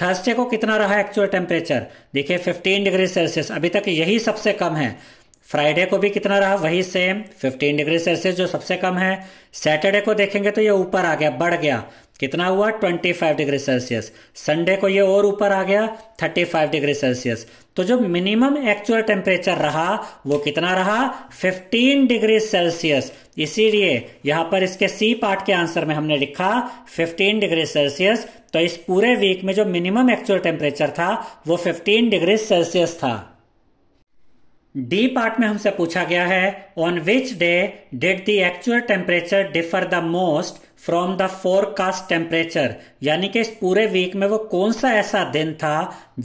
थर्सडे को कितना रहा एक्चुअल टेम्परेचर देखिए फिफ्टीन डिग्री सेल्सियस अभी तक यही सबसे कम है फ्राइडे को भी कितना रहा वही सेम 15 डिग्री सेल्सियस जो सबसे कम है सैटरडे को देखेंगे तो ये ऊपर आ गया बढ़ गया कितना हुआ 25 डिग्री सेल्सियस संडे को ये और ऊपर आ गया 35 डिग्री सेल्सियस तो जो मिनिमम एक्चुअल टेम्परेचर रहा वो कितना रहा 15 डिग्री सेल्सियस इसीलिए यहां पर इसके सी पार्ट के आंसर में हमने लिखा 15 डिग्री सेल्सियस तो इस पूरे वीक में जो मिनिमम एक्चुअल टेम्परेचर था वो 15 डिग्री सेल्सियस था डी पार्ट में हमसे पूछा गया है on which day did the actual temperature differ the most from the forecast temperature यानी कि इस पूरे वीक में वो कौन सा ऐसा दिन था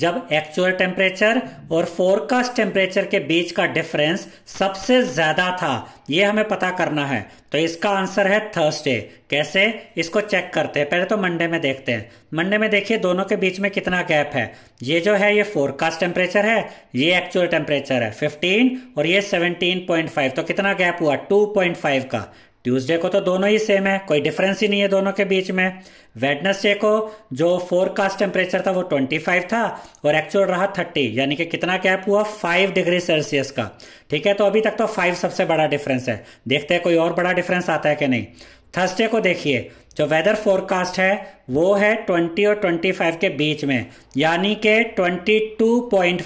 जब एक्चुअल टेम्परेचर और फोरकास्ट टेम्परेचर के बीच का डिफरेंस सबसे ज्यादा था ये हमें पता करना है तो इसका आंसर है थर्सडे कैसे इसको चेक करते हैं पहले तो मंडे में देखते हैं मंडे में देखिए दोनों के बीच में कितना गैप है ये जो है ये फोरकास्ट टेम्परेचर है ये एक्चुअल टेम्परेचर है 15 और ये 17.5 तो कितना गैप हुआ 2.5 का ट्यूसडे को तो दोनों ही सेम है कोई डिफरेंस ही नहीं है दोनों के बीच में वेडनेसडे को जो फोरकास्ट टेम्परेचर था वो 25 था और एक्चुअल रहा 30 यानी कि कितना कैप हुआ 5 डिग्री सेल्सियस का ठीक है तो अभी तक तो 5 सबसे बड़ा डिफरेंस है देखते हैं कोई और बड़ा डिफरेंस आता है कि नहीं थर्सडे को देखिए जो वेदर फोरकास्ट है वो है 20 और 25 के बीच में यानी के 22.5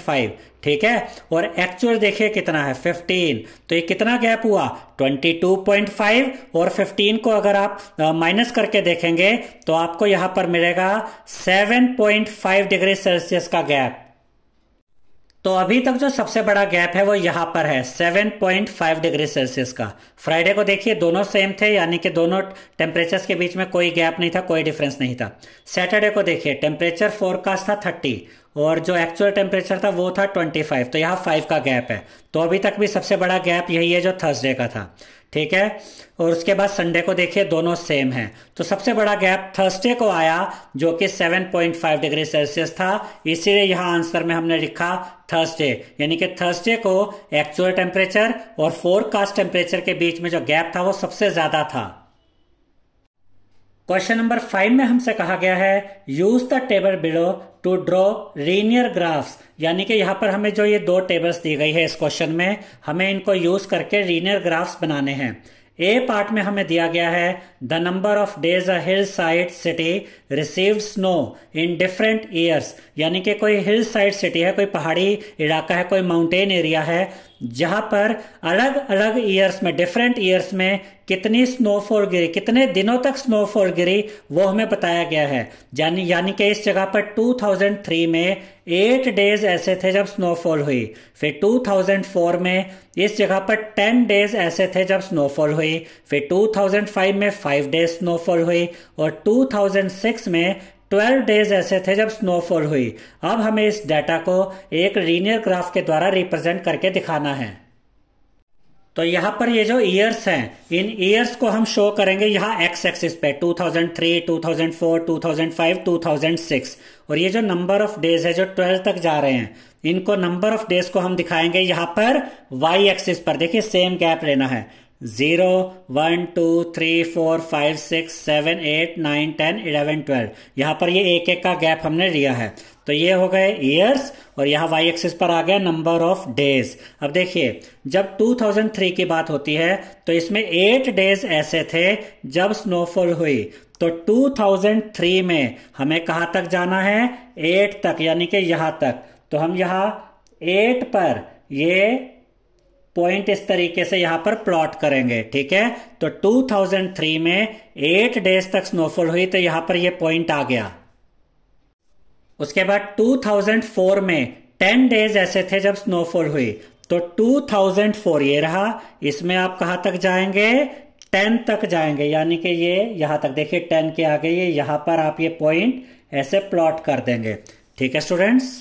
ठीक है और एक्चुअल देखिए कितना है 15 तो ये कितना गैप हुआ 22.5 और 15 को अगर आप माइनस करके देखेंगे तो आपको यहां पर मिलेगा 7.5 डिग्री सेल्सियस का गैप तो अभी तक जो सबसे बड़ा गैप है वो यहां पर है 7.5 डिग्री सेल्सियस का फ्राइडे को देखिए दोनों सेम थे यानी कि दोनों टेम्परेचर के बीच में कोई गैप नहीं था कोई डिफरेंस नहीं था सैटरडे को देखिए टेम्परेचर फोरकास्ट था 30 और जो एक्चुअल टेम्परेचर था वो था 25 तो यहाँ 5 का गैप है तो अभी तक भी सबसे बड़ा गैप यही है जो थर्सडे का था ठीक है और उसके बाद संडे को देखिए दोनों सेम हैं तो सबसे बड़ा गैप थर्सडे को आया जो कि 7.5 डिग्री सेल्सियस था इसीलिए यहाँ आंसर में हमने लिखा थर्सडे यानी कि थर्सडे को एक्चुअल टेम्परेचर और फोरकास्ट टेम्परेचर के बीच में जो गैप था वो सबसे ज़्यादा था क्वेश्चन नंबर फाइव में हमसे कहा गया है use the table below to draw linear graphs यानी कि यहाँ पर हमें जो ये दो टेबल्स दी गई है इस क्वेश्चन में हमें इनको यूज करके रेनियर ग्राफ्स बनाने हैं ए पार्ट में हमें दिया गया है the number of days a hill side city receive snow in different years यानी कि कोई हिल साइड सिटी है कोई पहाड़ी इलाका है कोई माउंटेन एरिया है जहां पर अलग अलग ईयर्स में डिफरेंट ईयर्स में कितनी स्नोफॉल गिरी कितने दिनों तक स्नोफॉल गिरी वो हमें बताया गया है यानी यानी कि इस जगह पर 2003 में एट डेज ऐसे थे जब स्नोफॉल हुई फिर 2004 में इस जगह पर टेन डेज ऐसे थे जब स्नोफॉल हुई फिर 2005 में फाइव डेज स्नोफॉल हुई और 2006 में ट्वेल्व डेज ऐसे थे जब स्नोफॉल हुई अब हमें इस डाटा को एक लीनियर ग्राफ के द्वारा रिप्रेजेंट करके दिखाना है तो यहाँ पर ये जो ईयर्स हैं इन ईयर्स को हम शो करेंगे यहाँ एक्स एक्सिस पे 2003, 2004, 2005, 2006 और ये जो नंबर ऑफ डेज है जो 12 तक जा रहे हैं इनको नंबर ऑफ डेज को हम दिखाएंगे यहां पर वाई एक्सिस पर देखिए सेम गैप लेना है zero one two three four five six seven eight nine ten eleven twelve यहाँ पर ये एक एक का गैप हमने लिया है तो ये हो गए ईयर्स और यहाँ वाई एक्सिस पर आ गया नंबर ऑफ डेज अब देखिए जब 2003 की बात होती है तो इसमें एट डेज ऐसे थे जब स्नोफॉल हुई तो 2003 में हमें कहाँ तक जाना है एट तक यानी कि यहाँ तक तो हम यहाँ एट पर ये पॉइंट इस तरीके से यहां पर प्लॉट करेंगे ठीक है तो 2003 में एट डेज तक स्नोफॉल हुई तो यहां पर ये पॉइंट आ गया उसके बाद 2004 में 10 डेज ऐसे थे जब स्नोफॉल हुई तो 2004 ये रहा इसमें आप कहाँ तक जाएंगे 10 तक जाएंगे यानी कि ये यहां तक देखिए 10 के आगे ये यहां पर आप ये पॉइंट ऐसे प्लॉट कर देंगे ठीक है स्टूडेंट्स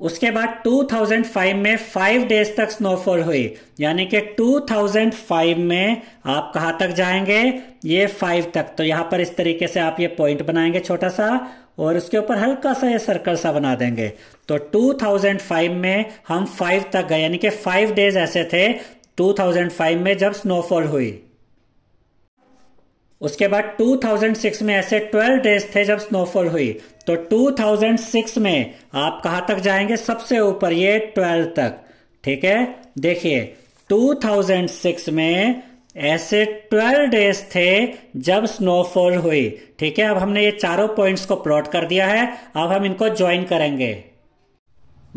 उसके बाद 2005 में फाइव डेज तक स्नोफॉल हुई यानी कि 2005 में आप कहाँ तक जाएंगे ये फाइव तक तो यहां पर इस तरीके से आप ये पॉइंट बनाएंगे छोटा सा और उसके ऊपर हल्का सा ये सर्कल सा बना देंगे तो 2005 में हम फाइव तक गए यानी कि फाइव डेज ऐसे थे 2005 में जब स्नोफॉल हुई उसके बाद 2006 में ऐसे 12 डेज थे जब स्नोफॉल हुई तो 2006 में आप कहां तक जाएंगे सबसे ऊपर ये 12 तक ठीक है देखिए 2006 में ऐसे 12 डेज थे जब स्नोफॉल हुई ठीक है अब हमने ये चारों पॉइंट्स को प्लॉट कर दिया है अब हम इनको ज्वाइन करेंगे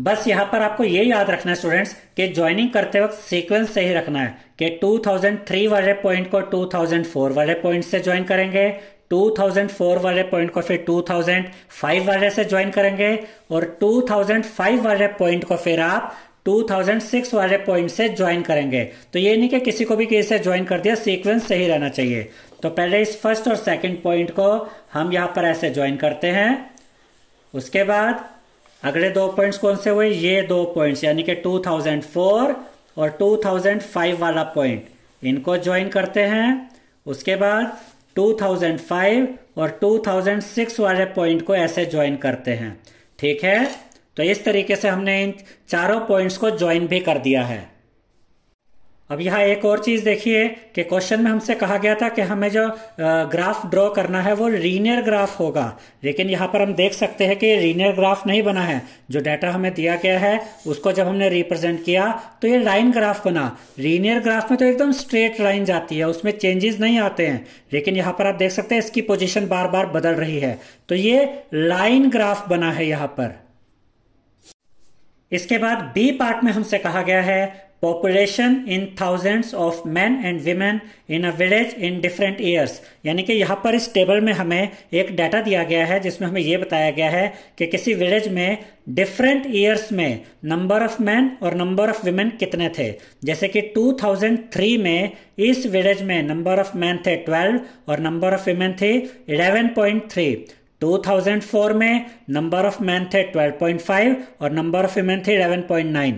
बस यहाँ पर आपको ये याद रखना है स्टूडेंट्स कि ज्वाइनिंग करते वक्त सीक्वेंस सही रखना है कि 2003 वाले पॉइंट को 2004 वाले पॉइंट से ज्वाइन करेंगे 2004 वाले पॉइंट को फिर 2005 वाले से ज्वाइन करेंगे और 2005 वाले पॉइंट को फिर आप 2006 वाले पॉइंट से ज्वाइन करेंगे तो ये नहीं कि किसी को भी किसी से ज्वाइन कर दिया सीक्वेंस सही रहना चाहिए तो पहले इस फर्स्ट और सेकेंड पॉइंट को हम यहाँ पर ऐसे ज्वाइन करते हैं उसके बाद अगले दो पॉइंट्स कौन से हुए ये दो पॉइंट्स यानी कि 2004 और 2005 वाला पॉइंट इनको ज्वाइन करते हैं उसके बाद 2005 और 2006 वाले पॉइंट को ऐसे ज्वाइन करते हैं ठीक है तो इस तरीके से हमने इन चारों पॉइंट्स को ज्वाइन भी कर दिया है अब यहाँ एक और चीज़ देखिए कि क्वेश्चन में हमसे कहा गया था कि हमें जो ग्राफ ड्रॉ करना है वो रीनियर ग्राफ होगा लेकिन यहाँ पर हम देख सकते हैं कि रीनियर ग्राफ नहीं बना है जो डाटा हमें दिया गया है उसको जब हमने रिप्रेजेंट किया तो ये लाइन ग्राफ बना रीनियर ग्राफ में तो एकदम स्ट्रेट लाइन जाती है उसमें चेंजेस नहीं आते हैं लेकिन यहाँ पर आप देख सकते हैं इसकी पोजिशन बार बार बदल रही है तो ये लाइन ग्राफ बना है यहाँ पर इसके बाद बी पार्ट में हमसे कहा गया है population in thousands of men and women in a village in different years यानी कि यहाँ पर इस टेबल में हमें एक डाटा दिया गया है जिसमें हमें यह बताया गया है कि किसी विलेज में डिफरेंट ईयर्स में नंबर ऑफ मैन और नंबर ऑफ वीमेन कितने थे जैसे कि 2003 में इस विलेज में नंबर ऑफ मैन थे 12 और नंबर ऑफ वीमेन थे 11.3 2004 में नंबर ऑफ मैन थे 12.5 और नंबर ऑफ वीमेन थे 11.9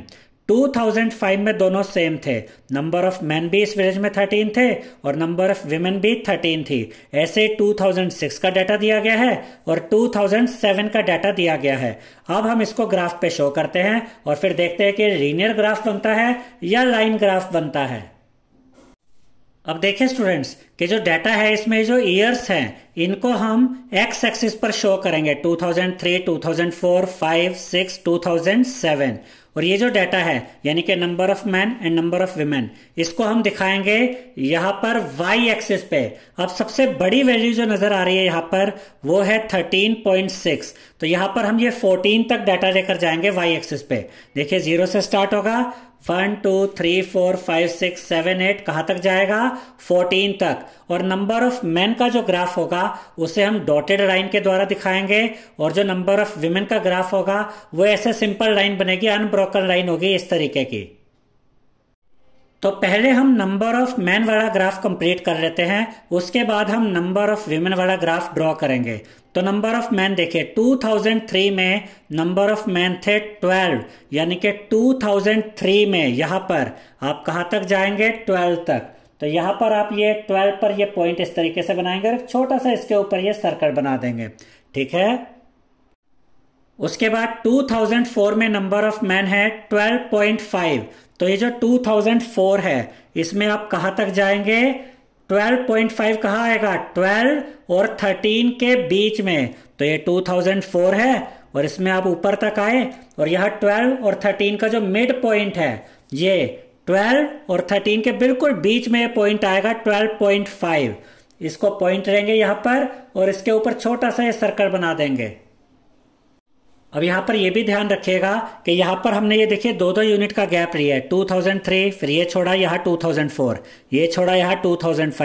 2005 में दोनों सेम थे नंबर ऑफ मैन भी इस विलेज में थर्टीन थे और नंबर ऑफ वेमेन भी थर्टीन थी ऐसे 2006 का डाटा दिया गया है और 2007 का डाटा दिया गया है अब हम इसको ग्राफ पे शो करते हैं और फिर देखते हैं कि रीनियर ग्राफ बनता है या लाइन ग्राफ बनता है अब देखें स्टूडेंट्स कि जो डाटा है इसमें जो ईयर्स हैं इनको हम एक्स एक्सिस पर शो करेंगे 2003, 2004, 5, 6, 2007 और ये जो डाटा है यानी कि number of men and number of women इसको हम दिखाएंगे यहां पर वाई एक्सिस पे अब सबसे बड़ी वैल्यू जो नजर आ रही है यहां पर वो है 13.6 तो यहां पर हम ये 14 तक डाटा लेकर जाएंगे वाई एक्सिस पे देखिए जीरो से स्टार्ट होगा one two three four five six seven eight कहाँ तक जाएगा फोर्टीन तक और नंबर ऑफ मैन का जो ग्राफ होगा उसे हम डॉटेड लाइन के द्वारा दिखाएंगे और जो नंबर ऑफ वीमेन का ग्राफ होगा वो ऐसे सिंपल लाइन बनेगी अनब्रोकन लाइन होगी इस तरीके की तो पहले हम नंबर ऑफ मैन वाला ग्राफ कंप्लीट कर लेते हैं उसके बाद हम नंबर ऑफ वीमेन वाला ग्राफ ड्रॉ करेंगे तो नंबर ऑफ मैन देखिए 2003 में नंबर ऑफ मैन थे 12 यानी कि 2003 में यहां पर आप कहा तक जाएंगे 12 तक तो यहां पर आप ये 12 पर ये पॉइंट इस तरीके से बनाएंगे और छोटा सा इसके ऊपर ये सर्कल बना देंगे ठीक है उसके बाद 2004 में नंबर ऑफ मैन है 12.5 तो ये जो 2004 है इसमें आप कहाँ तक जाएंगे 12.5 कहाँ आएगा 12 और 13 के बीच में तो ये 2004 है और इसमें आप ऊपर तक आए और यह 12 और 13 का जो मिड पॉइंट है ये 12 और 13 के बिल्कुल बीच में ये पॉइंट आएगा 12.5 इसको पॉइंट रहेंगे यहाँ पर और इसके ऊपर छोटा सा ये सर्कल बना देंगे अब यहाँ पर यह भी ध्यान रखिएगा कि यहाँ पर हमने ये देखिए दो दो यूनिट का गैप लिया है 2003 फिर ये छोड़ा यहाँ 2004 ये छोड़ा यहाँ 2005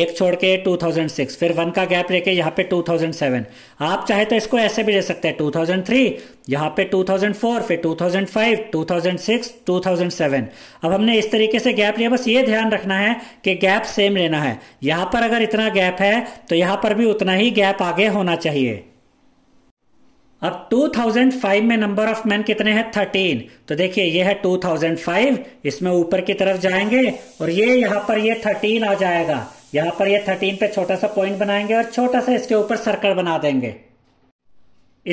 एक छोड़ के 2006 फिर वन का गैप लेके यहाँ पे 2007 आप चाहे तो इसको ऐसे भी ले सकते हैं 2003 यहाँ पे 2004 फिर 2005 2006 2007 अब हमने इस तरीके से गैप लिया बस ये ध्यान रखना है कि गैप सेम लेना है यहाँ पर अगर इतना गैप है तो यहाँ पर भी उतना ही गैप आगे होना चाहिए अब 2005 में नंबर ऑफ मैन कितने हैं 13 तो देखिए ये है 2005 इसमें ऊपर की तरफ जाएंगे और ये यहाँ पर ये 13 आ जाएगा यहाँ पर ये 13 पे छोटा सा पॉइंट बनाएंगे और छोटा सा इसके ऊपर सर्कल बना देंगे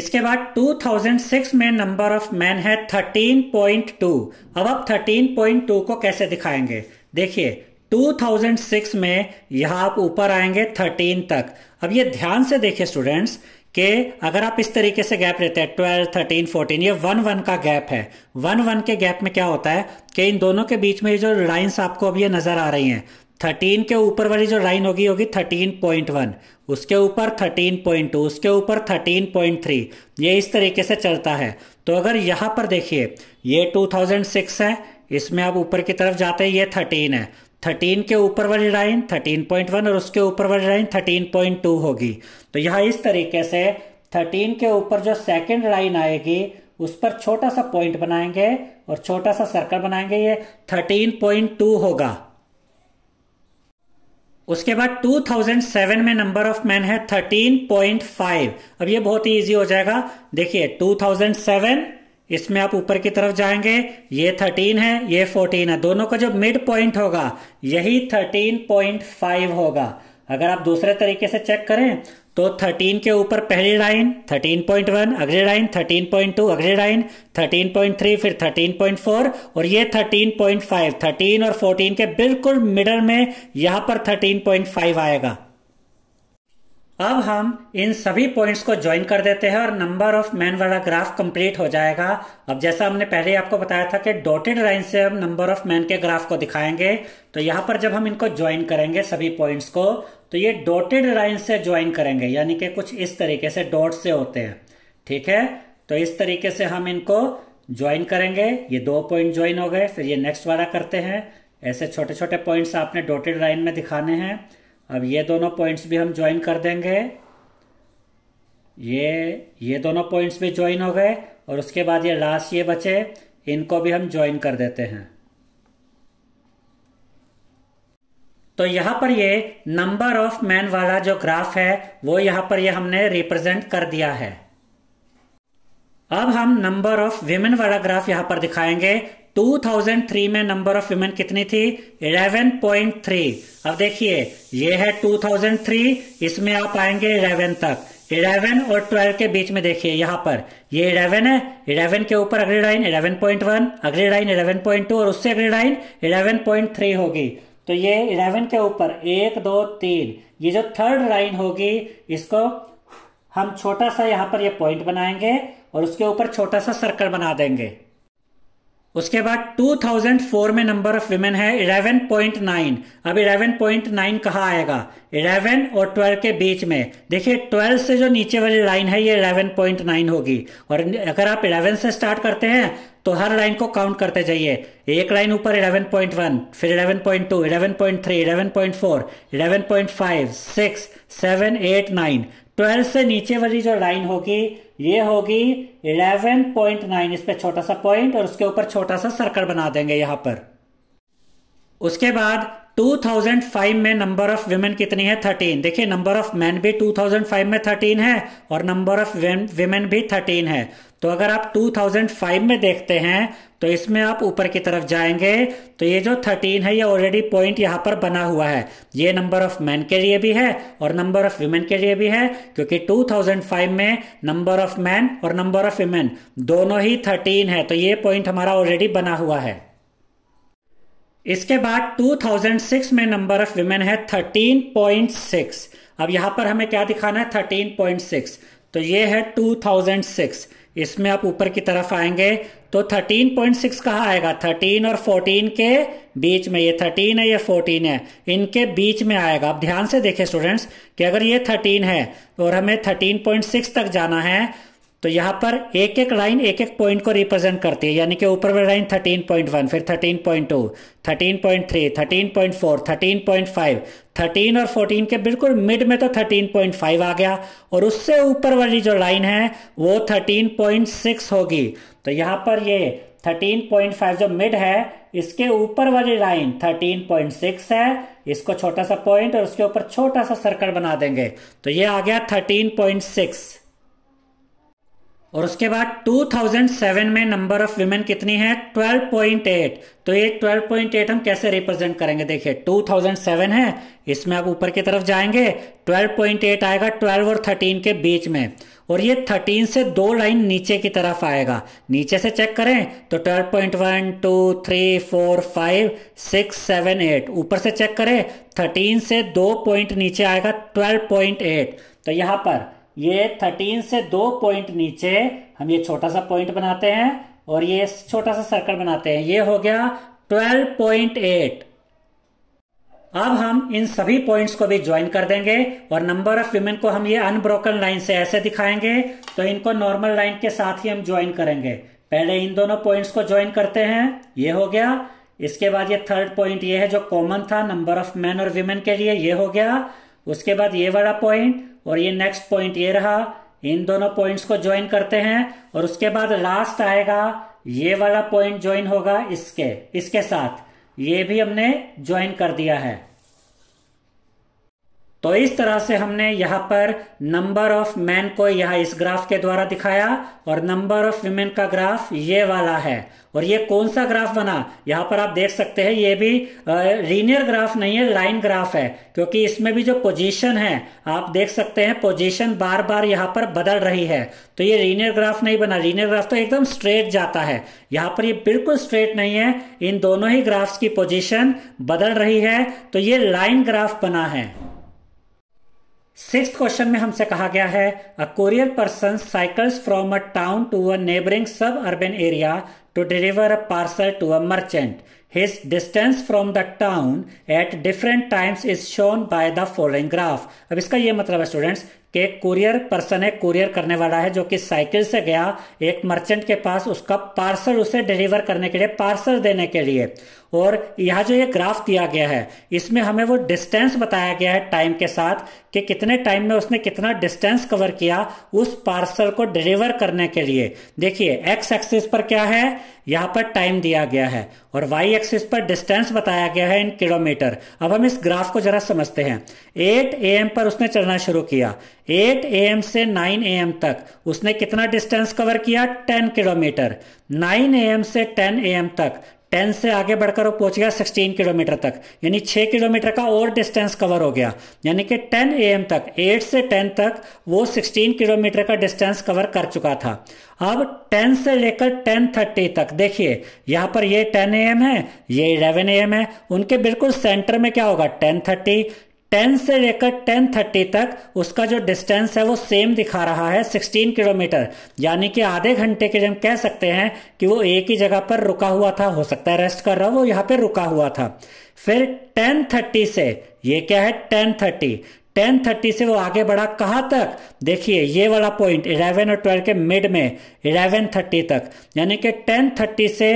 इसके बाद 2006 में नंबर ऑफ मैन है 13.2 अब आप 13.2 को कैसे दिखाएंगे देखिए 2006 में यहां आप ऊपर आएंगे 13 तक अब ये ध्यान से देखिए स्टूडेंट्स कि अगर आप इस तरीके से गैप लेते हैं ट्वेल्व थर्टीन फोर्टीन ये वन वन का गैप है वन वन के गैप में क्या होता है कि इन दोनों के बीच में जो लाइन्स आपको अभी ये नज़र आ रही हैं थर्टीन के ऊपर वाली जो लाइन होगी होगी थर्टीन पॉइंट वन उसके ऊपर थर्टीन पॉइंट टू उसके ऊपर थर्टीन पॉइंट थ्री ये इस तरीके से चलता है तो अगर यहां पर देखिए ये टू थाउजेंड सिक्स है इसमें आप ऊपर की तरफ जाते हैं ये थर्टीन है थर्टीन के ऊपर वाली लाइन थर्टीन पॉइंट वन और उसके ऊपर वाली लाइन थर्टीन पॉइंट टू होगी तो यहाँ इस तरीके से थर्टीन के ऊपर जो सेकेंड लाइन आएगी उस पर छोटा सा पॉइंट बनाएंगे और छोटा सा सर्कल बनाएंगे ये थर्टीन पॉइंट टू होगा उसके बाद 2007 में नंबर ऑफ मैन है 13.5 अब ये बहुत ही इजी हो जाएगा देखिए 2007 इसमें आप ऊपर की तरफ जाएंगे ये थर्टीन है ये फोर्टीन है दोनों का जो मिड पॉइंट होगा यही थर्टीन पॉइंट फाइव होगा अगर आप दूसरे तरीके से चेक करें तो 13 के ऊपर पहली लाइन 13.1 अगली लाइन टू अगली लाइन 13.3 फिर 13.4 और ये 13.5 13 और 14 के बिल्कुल मिडल में यहां पर 13.5 आएगा अब हम इन सभी पॉइंट्स को ज्वाइन कर देते हैं और नंबर ऑफ मैन वाला ग्राफ कंप्लीट हो जाएगा अब जैसा हमने पहले आपको बताया था कि डॉटेड लाइन से हम नंबर ऑफ मैन के ग्राफ को दिखाएंगे तो यहां पर जब हम इनको ज्वाइन करेंगे सभी पॉइंट्स को तो ये डॉटेड लाइन से ज्वाइन करेंगे यानी कि कुछ इस तरीके से डॉट से होते हैं ठीक है तो इस तरीके से हम इनको ज्वाइन करेंगे ये दो पॉइंट ज्वाइन हो गए फिर ये नेक्स्ट वाला करते हैं ऐसे छोटे छोटे पॉइंट्स आपने डॉटेड लाइन में दिखाने हैं अब ये दोनों पॉइंट्स भी हम ज्वाइन कर देंगे ये ये दोनों पॉइंट्स भी ज्वाइन हो गए और उसके बाद ये लास्ट ये बचे इनको भी हम ज्वाइन कर देते हैं तो यहां पर ये नंबर ऑफ मैन वाला जो ग्राफ है वो यहां पर ये हमने रिप्रेजेंट कर दिया है अब हम नंबर ऑफ विमेन वाला ग्राफ यहां पर दिखाएंगे 2003 में नंबर ऑफ वुमेन कितनी थी 11.3 अब देखिए ये है 2003 इसमें आप आएंगे 11 तक 11 और 12 के बीच में देखिए यहां पर ये 11 है 11 के ऊपर अगली लाइन 11.1 अगली लाइन 11.2 और उससे अगली लाइन 11.3 होगी तो ये 11 के ऊपर एक दो तीन ये जो थर्ड लाइन होगी इसको हम छोटा सा यहाँ पर ये पॉइंट बनाएंगे और उसके ऊपर छोटा सा सर्कल बना देंगे उसके बाद 2004 में नंबर ऑफ वीमेन है 11.9 अब 11.9 कहाँ आएगा 11 और 12 के बीच में देखिए 12 से जो नीचे वाली लाइन है ये 11.9 होगी और अगर आप 11 से स्टार्ट करते हैं तो हर लाइन को काउंट करते जाइए एक लाइन ऊपर 11.1 फिर 11.2 11.3 11.4 11.5 6 7 8 9 ट्वेल्थ से नीचे वाली जो लाइन होगी ये होगी इलेवन पॉइंट नाइन इस पर छोटा सा पॉइंट और उसके ऊपर छोटा सा सर्कल बना देंगे यहां पर उसके बाद 2005 में नंबर ऑफ वेमेन कितनी है 13 देखिए नंबर ऑफ मैन भी 2005 में 13 है और नंबर ऑफ वेमेन भी 13 है तो अगर आप 2005 में देखते हैं तो इसमें आप ऊपर की तरफ जाएंगे तो ये जो 13 है ये ऑलरेडी पॉइंट यहाँ पर बना हुआ है ये नंबर ऑफ मैन के लिए भी है और नंबर ऑफ वुमेन के लिए भी है क्योंकि 2005 में नंबर ऑफ मैन और नंबर ऑफ वुमेन दोनों ही 13 है तो ये पॉइंट हमारा ऑलरेडी बना हुआ है इसके बाद 2006 में नंबर ऑफ वीमेन है 13.6 अब यहां पर हमें क्या दिखाना है 13.6 तो ये है 2006 इसमें आप ऊपर की तरफ आएंगे तो 13.6 पॉइंट कहाँ आएगा 13 और 14 के बीच में ये 13 है ये 14 है इनके बीच में आएगा आप ध्यान से देखें स्टूडेंट्स कि अगर ये 13 है और हमें 13.6 तक जाना है तो यहाँ पर एक एक लाइन एक एक पॉइंट को रिप्रेजेंट करती है यानी कि ऊपर वाली लाइन 13.1 फिर 13.2 13.3 13.4 13.5 13 और 14 के बिल्कुल मिड में तो 13.5 आ गया और उससे ऊपर वाली जो लाइन है वो 13.6 होगी तो यहाँ पर ये 13.5 जो मिड है इसके ऊपर वाली लाइन 13.6 है इसको छोटा सा पॉइंट और उसके ऊपर छोटा सा सर्कल बना देंगे तो ये आ गया थर्टीन और उसके बाद 2007 में नंबर ऑफ वुमेन कितनी है 12.8 तो ये 12.8 हम कैसे रिप्रेजेंट करेंगे देखिए 2007 है इसमें आप ऊपर की तरफ जाएंगे 12.8 आएगा 12 और 13 के बीच में और ये 13 से दो लाइन नीचे की तरफ आएगा नीचे से चेक करें तो 12.1, 2, 3, 4, 5, 6, 7, एट ऊपर से चेक करें 13 से दो पॉइंट नीचे आएगा 12.8 तो यहां पर ये थर्टीन से दो पॉइंट नीचे हम ये छोटा सा पॉइंट बनाते हैं और ये छोटा सा सर्कल बनाते हैं ये हो गया ट्वेल्व पॉइंट एट अब हम इन सभी पॉइंट्स को भी ज्वाइन कर देंगे और नंबर ऑफ वुमेन को हम ये अनब्रोकन लाइन से ऐसे दिखाएंगे तो इनको नॉर्मल लाइन के साथ ही हम ज्वाइन करेंगे पहले इन दोनों पॉइंट्स को ज्वाइन करते हैं ये हो गया इसके बाद ये थर्ड पॉइंट ये है जो कॉमन था नंबर ऑफ मैन और वुमेन के लिए ये हो गया उसके बाद ये वाला पॉइंट और ये नेक्स्ट पॉइंट ये रहा इन दोनों पॉइंट्स को ज्वाइन करते हैं और उसके बाद लास्ट आएगा ये वाला पॉइंट ज्वाइन होगा इसके इसके साथ ये भी हमने ज्वाइन कर दिया है तो इस तरह से हमने यहाँ पर नंबर ऑफ मैन को यहाँ इस ग्राफ के द्वारा दिखाया और नंबर ऑफ वीमेन का ग्राफ ये वाला है और ये कौन सा ग्राफ बना यहाँ पर आप देख सकते हैं ये भी लीनियर ग्राफ नहीं है लाइन ग्राफ है क्योंकि इसमें भी जो पोजीशन है आप देख सकते हैं पोजीशन बार बार यहाँ पर बदल रही है तो ये लीनियर ग्राफ नहीं बना लीनियर ग्राफ तो एकदम स्ट्रेट जाता है यहाँ पर ये बिल्कुल स्ट्रेट नहीं है इन दोनों ही ग्राफ्स की पोजिशन बदल रही है तो ये लाइन ग्राफ बना है सिक्स क्वेश्चन में हमसे कहा गया है a courier person cycles from a town to a neighbouring suburban area to deliver a parcel to a merchant his distance from the town at different times is shown by the following graph अब इसका ये मतलब है students कि एक courier person है courier करने वाला है जो कि साइकिल से गया एक मर्चेंट के पास उसका पार्सल उसे डिलीवर करने के लिए पार्सल देने के लिए और यह जो ये ग्राफ दिया गया है इसमें हमें वो डिस्टेंस बताया गया है टाइम के साथ कि कितने टाइम में उसने कितना डिस्टेंस कवर किया उस पार्सल को डिलीवर करने के लिए देखिए एक्स एक्सिस पर क्या है यहाँ पर टाइम दिया गया है और वाई एक्सिस पर डिस्टेंस बताया गया है इन किलोमीटर अब हम इस ग्राफ को जरा समझते हैं 8 एम पर उसने चलना शुरू किया 8 एम से 9 एम तक उसने कितना डिस्टेंस कवर किया 10 किलोमीटर 9 एम से 10 एम तक टेन से आगे बढ़कर वो पहुंच गया सिक्सटीन किलोमीटर तक यानी छः किलोमीटर का और डिस्टेंस कवर हो गया यानी कि टेन ए एम तक एट से टेन तक वो सिक्सटीन किलोमीटर का डिस्टेंस कवर कर चुका था अब टेन से लेकर टेन थर्टी तक देखिए यहाँ पर ये टेन ए एम है ये इलेवन ए एम है उनके बिल्कुल सेंटर में क्या होगा टेन थर्टी टेन से लेकर थर्टी तक उसका जो डिस्टेंस है वो सेम दिखा रहा है सिक्सटीन किलोमीटर यानी कि आधे घंटे के हम कह सकते हैं कि वो एक ही जगह पर रुका हुआ था हो सकता है रेस्ट कर रहा वो यहाँ पे रुका हुआ था फिर टेन थर्टी से ये क्या है टेन थर्टी टेन थर्टी से वो आगे बढ़ा कहाँ तक देखिए ये वाला पॉइंट इलेवन और ट्वेल्व के मिड में इलेवन थर्टी तक यानी कि टेन थर्टी से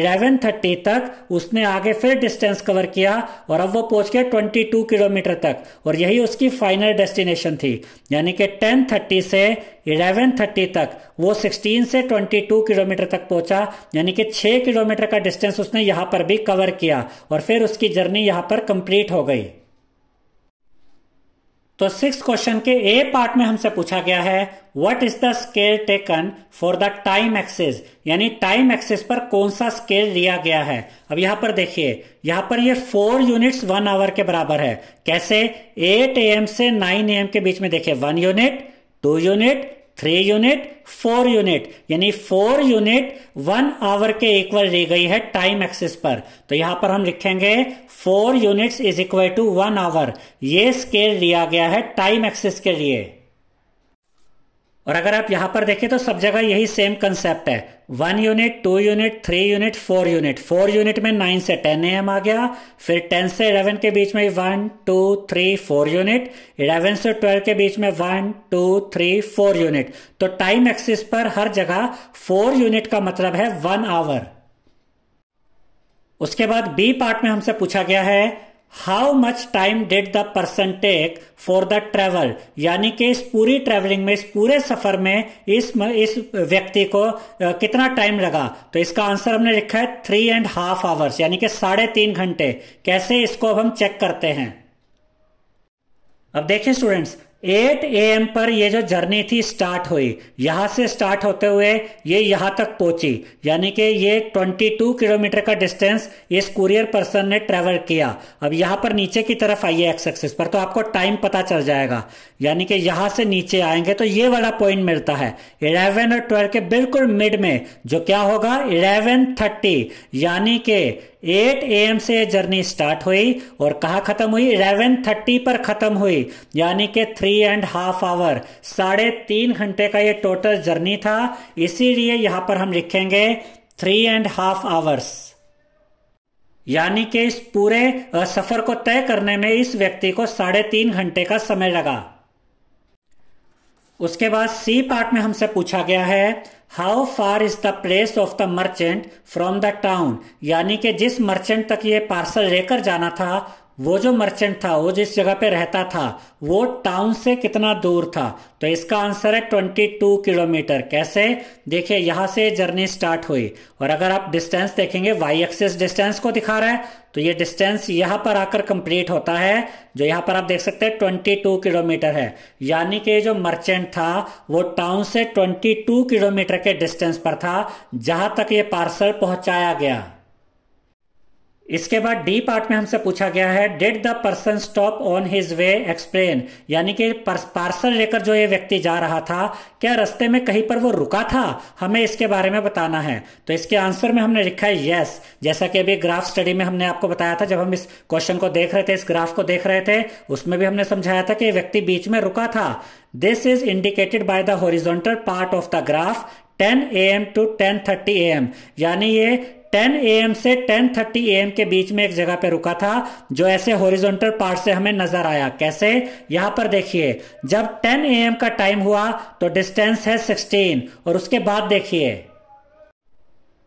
इलेवन थर्टी तक उसने आगे फिर डिस्टेंस कवर किया और अब वो पहुंच गया ट्वेंटी टू किलोमीटर तक और यही उसकी फाइनल डेस्टिनेशन थी यानी कि टेन थर्टी से इलेवन थर्टी तक वो सिक्सटीन से ट्वेंटी टू किलोमीटर तक पहुंचा यानी कि छः किलोमीटर का डिस्टेंस उसने यहाँ पर भी कवर किया और फिर उसकी जर्नी यहाँ पर कंप्लीट हो गई तो सिक्स क्वेश्चन के ए पार्ट में हमसे पूछा गया है what is the scale taken for the time axis यानी टाइम एक्सेस पर कौन सा स्केल लिया गया है अब यहां पर देखिए यहां पर ये फोर यूनिट्स वन आवर के बराबर है कैसे एट ए एम से नाइन ए एम के बीच में देखिए one unit two unit three unit four unit यानी फोर यूनिट वन आवर के इक्वल ली गई है टाइम एक्सिस पर तो यहां पर हम लिखेंगे four units is equal to one hour ये स्केल लिया गया है टाइम एक्सिस के लिए और अगर आप यहां पर देखें तो सब जगह यही सेम कंसेप्ट है one unit two unit three unit four unit four unit में नाइन से टेन एम आ गया फिर टेन से इलेवन के बीच में one two three four unit eleven से ट्वेल्व के बीच में one two three four unit तो टाइम एक्सिस पर हर जगह फोर यूनिट का मतलब है वन आवर उसके बाद बी पार्ट में हमसे पूछा गया है how much time did the person take for the travel यानी कि इस पूरी ट्रेवलिंग में इस पूरे सफर में इस इस व्यक्ति को कितना टाइम लगा तो इसका आंसर हमने लिखा है थ्री एंड हाफ आवर्स यानी कि साढ़े तीन घंटे कैसे इसको अब हम चेक करते हैं अब देखिए स्टूडेंट्स एट ए एम पर ये जो जर्नी थी स्टार्ट हुई यहाँ से स्टार्ट होते हुए ये यहाँ तक पहुंची यानी कि ये 22 किलोमीटर का डिस्टेंस इस कुरियर पर्सन ने ट्रेवल किया अब यहाँ पर नीचे की तरफ आइए एक्स एक्सेस पर तो आपको टाइम पता चल जाएगा यानी कि यहाँ से नीचे आएंगे तो ये वाला पॉइंट मिलता है इलेवन और ट्वेल्व के बिल्कुल मिड में जो क्या होगा इलेवन यानी कि एट ए से जर्नी स्टार्ट हुई और कहा ख़त्म हुई इलेवन थर्टी पर ख़त्म हुई यानी कि थ्री एंड हाफ आवर साढ़े तीन घंटे का ये टोटल जर्नी था इसीलिए यहां पर हम लिखेंगे थ्री एंड हाफ आवर्स यानी कि इस पूरे सफ़र को तय करने में इस व्यक्ति को साढ़े तीन घंटे का समय लगा उसके बाद सी पार्ट में हमसे पूछा गया है how far is the place of the merchant from the town यानी कि जिस मर्चेंट तक ये पार्सल लेकर जाना था वो जो मर्चेंट था वो जिस जगह पे रहता था वो टाउन से कितना दूर था तो इसका आंसर है 22 किलोमीटर कैसे देखिए यहां से जर्नी स्टार्ट हुई और अगर आप डिस्टेंस देखेंगे वाई एक्सिस डिस्टेंस को दिखा रहा है तो ये डिस्टेंस यहां पर आकर कंप्लीट होता है जो यहां पर आप देख सकते हैं ट्वेंटी किलोमीटर है यानी कि जो मर्चेंट था वो टाउन से ट्वेंटी किलोमीटर के डिस्टेंस पर था जहां तक ये पार्सल पहुंचाया गया इसके बाद डी पार्ट में हमसे पूछा गया है did the person stop on his way explain यानी कि पार्सल लेकर जो ये व्यक्ति जा रहा था क्या रास्ते में कहीं पर वो रुका था हमें इसके बारे में बताना है तो इसके आंसर में हमने लिखा है यस जैसा कि अभी ग्राफ स्टडी में हमने आपको बताया था जब हम इस क्वेश्चन को देख रहे थे इस ग्राफ को देख रहे थे उसमें भी हमने समझाया था कि व्यक्ति बीच में रुका था this is indicated by the horizontal part of the graph 10 A M to 10:30 a m यानी ये 10 एम से 10:30 एम के बीच में एक जगह पे रुका था जो ऐसे हॉरिजॉन्टल पार्ट से हमें नजर आया कैसे यहां पर देखिए जब ए एम का टाइम हुआ तो डिस्टेंस है सिक्सटीन और उसके बाद देखिए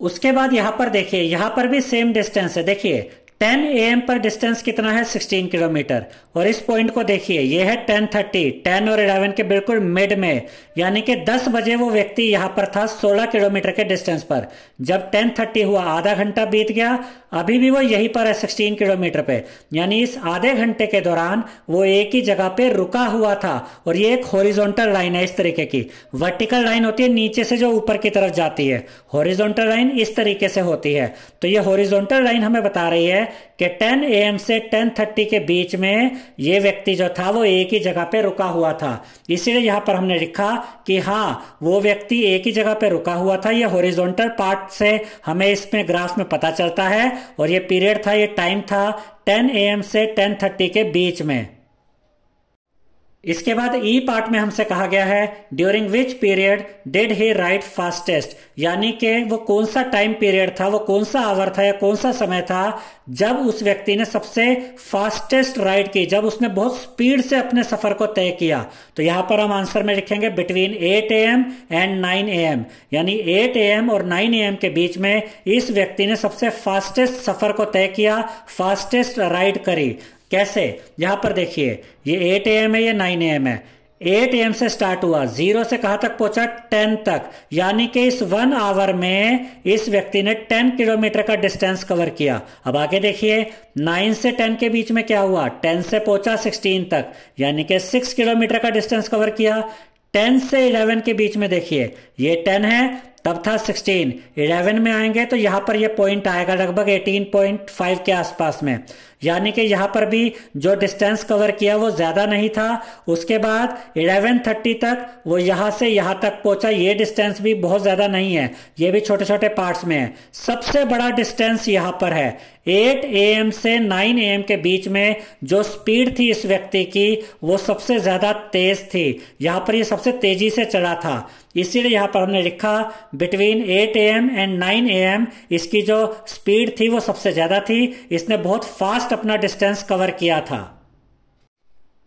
उसके बाद यहां पर देखिए यहां पर भी सेम डिस्टेंस है देखिए ए एम पर डिस्टेंस कितना है 16 किलोमीटर और इस पॉइंट को देखिए ये है टेन थर्टी टेन और इलेवन के बिल्कुल मिड में यानी कि 10 बजे वो व्यक्ति यहाँ पर था 16 किलोमीटर के डिस्टेंस पर जब टेन थर्टी हुआ आधा घंटा बीत गया अभी भी वो यहीं पर है 16 किलोमीटर पे यानी इस आधे घंटे के दौरान वो एक ही जगह पे रुका हुआ था और ये एक हॉरिजोंटल लाइन है इस तरीके की वर्टिकल लाइन होती है नीचे से जो ऊपर की तरफ जाती है हॉरिजोंटल लाइन इस तरीके से होती है तो ये हॉरिजोंटल लाइन हमें बता रही है कि 10 एम से 10:30 के बीच में ये व्यक्ति जो था वो एक ही जगह पे रुका हुआ था इसीलिए यहां पर हमने लिखा कि हाँ वो व्यक्ति एक ही जगह पे रुका हुआ था ये हॉरिजॉन्टल पार्ट से हमें इसमें ग्राफ में पता चलता है और ये पीरियड था ये टाइम था 10 एम से 10:30 के बीच में इसके बाद ई पार्ट में हमसे कहा गया है during which period did he ride fastest यानी कि वो कौन सा टाइम पीरियड था वो कौन सा आवर था या कौन सा समय था जब उस व्यक्ति ने सबसे फास्टेस्ट राइड की जब उसने बहुत स्पीड से अपने सफर को तय किया तो यहां पर हम आंसर में लिखेंगे बिटवीन 8 एम एंड 9 एम यानी 8 एम और 9 एम के बीच में इस व्यक्ति ने सबसे फास्टेस्ट सफर को तय किया फास्टेस्ट राइड करी कैसे यहाँ पर देखिए ये 8 एम है ये 9 एम है 8 एम से स्टार्ट हुआ जीरो से कहा तक पहुंचा 10 तक यानी कि इस वन आवर में इस व्यक्ति ने 10 किलोमीटर का डिस्टेंस कवर किया अब आगे देखिए 9 से 10 के बीच में क्या हुआ 10 से पहुंचा 16 तक यानी कि 6 किलोमीटर का डिस्टेंस कवर किया 10 से 11 के बीच में देखिए ये 10 है तब था 16 11 में आएंगे तो यहां पर ये पॉइंट आएगा लगभग 18.5 के आसपास में यानी कि यहाँ पर भी जो डिस्टेंस कवर किया वो ज़्यादा नहीं था उसके बाद 11:30 तक वो यहाँ से यहाँ तक पहुंचा ये डिस्टेंस भी बहुत ज़्यादा नहीं है ये भी छोटे छोटे पार्ट्स में है सबसे बड़ा डिस्टेंस यहाँ पर है 8 एम से 9 एम के बीच में जो स्पीड थी इस व्यक्ति की वो सबसे ज़्यादा तेज़ थी यहाँ पर ये सबसे तेज़ी से चला था इसीलिए यहाँ पर हमने लिखा बिटवीन 8 एम एंड 9 एम इसकी जो स्पीड थी वो सबसे ज़्यादा थी इसने बहुत फास्ट लास्ट अपना डिस्टेंस कवर किया था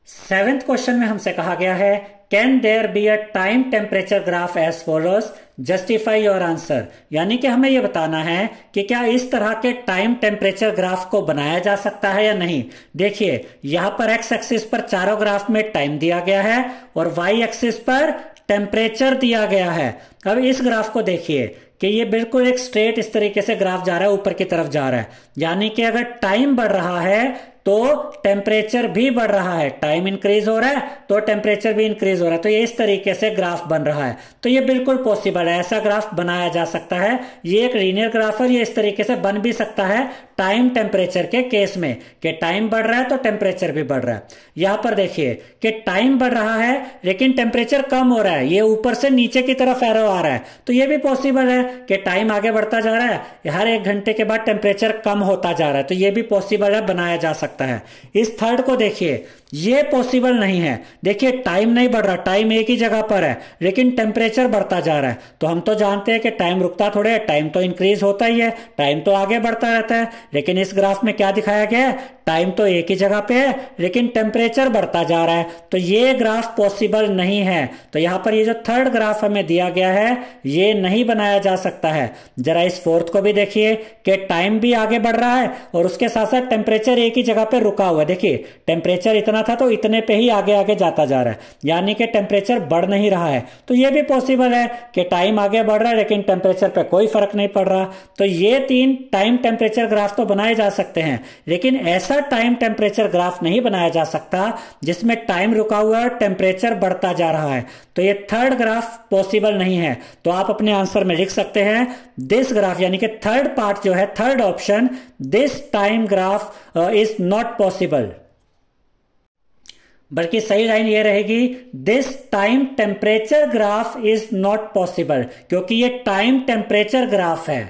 सेवेंथ क्वेश्चन में हमसे कहा गया है can there be a time temperature graph as follows justify your answer यानी कि हमें यह बताना है कि क्या इस तरह के टाइम टेम्परेचर ग्राफ को बनाया जा सकता है या नहीं देखिए यहां पर एक्स एक्सिस पर चारों ग्राफ में टाइम दिया गया है और वाई एक्सिस पर टेम्परेचर दिया गया है अब इस ग्राफ को देखिए कि ये बिल्कुल एक स्ट्रेट इस तरीके से ग्राफ जा रहा है ऊपर की तरफ जा रहा है यानी कि अगर टाइम बढ़ रहा है तो टेम्परेचर भी बढ़ रहा है टाइम इंक्रीज हो रहा है तो टेम्परेचर भी इंक्रीज हो रहा है तो ये इस तरीके से ग्राफ बन रहा है तो ये बिल्कुल पॉसिबल है ऐसा ग्राफ बनाया जा सकता है ये एक लीनियर ग्राफ है ये इस तरीके से बन भी सकता है टाइम टेम्परेचर के केस में कि टाइम बढ़ रहा है तो टेम्परेचर भी बढ़ रहा है यहां पर देखिए कि टाइम बढ़ रहा है लेकिन टेम्परेचर कम हो रहा है ये ऊपर से नीचे की तरफ एरो आ रहा है तो ये भी पॉसिबल है कि टाइम आगे बढ़ता जा रहा है हर एक घंटे के बाद टेम्परेचर कम होता जा रहा है तो ये भी पॉसिबल है बनाया जा सकता है इस थर्ड को देखिए ये पॉसिबल नहीं है देखिए टाइम नहीं बढ़ रहा टाइम एक ही जगह पर है लेकिन टेम्परेचर बढ़ता जा रहा है तो हम तो जानते हैं कि टाइम रुकता थोड़े टाइम तो इंक्रीज होता ही है टाइम तो आगे बढ़ता रहता है लेकिन इस ग्राफ में क्या दिखाया गया है टाइम तो एक ही जगह पे है लेकिन टेम्परेचर बढ़ता जा रहा है तो ये ग्राफ पॉसिबल नहीं है तो यहाँ पर ये जो थर्ड ग्राफ हमें दिया गया है ये नहीं बनाया जा सकता है जरा इस फोर्थ को भी देखिए कि टाइम भी आगे बढ़ रहा है और उसके साथ साथ टेम्परेचर एक ही जगह पे रुका हुआ है देखिए टेम्परेचर इतना था तो इतने पे ही आगे आगे जाता जा रहा है यानी कि टेम्परेचर बढ़ नहीं रहा है तो ये भी पॉसिबल है कि टाइम आगे बढ़ रहा है लेकिन टेम्परेचर पर कोई फर्क नहीं पड़ रहा तो ये तीन टाइम टेम्परेचर ग्राफ तो बनाए जा सकते हैं लेकिन ऐसा ऐसा टाइम टेम्परेचर ग्राफ नहीं बनाया जा सकता जिसमें टाइम रुका हुआ है टेम्परेचर बढ़ता जा रहा है तो ये थर्ड ग्राफ पॉसिबल नहीं है तो आप अपने आंसर में लिख सकते हैं दिस ग्राफ यानी कि थर्ड पार्ट जो है third option this time graph is not possible बल्कि सही लाइन ये रहेगी this time temperature graph is not possible क्योंकि ये टाइम टेम्परेचर ग्राफ है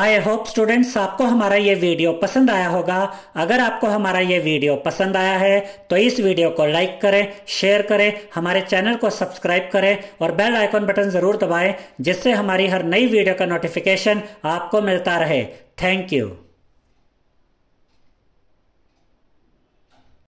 आई होप स्टूडेंट्स आपको हमारा ये वीडियो पसंद आया होगा अगर आपको हमारा ये वीडियो पसंद आया है तो इस वीडियो को लाइक करें शेयर करें हमारे चैनल को सब्सक्राइब करें और बेल आइकॉन बटन ज़रूर दबाएं जिससे हमारी हर नई वीडियो का नोटिफिकेशन आपको मिलता रहे थैंक यू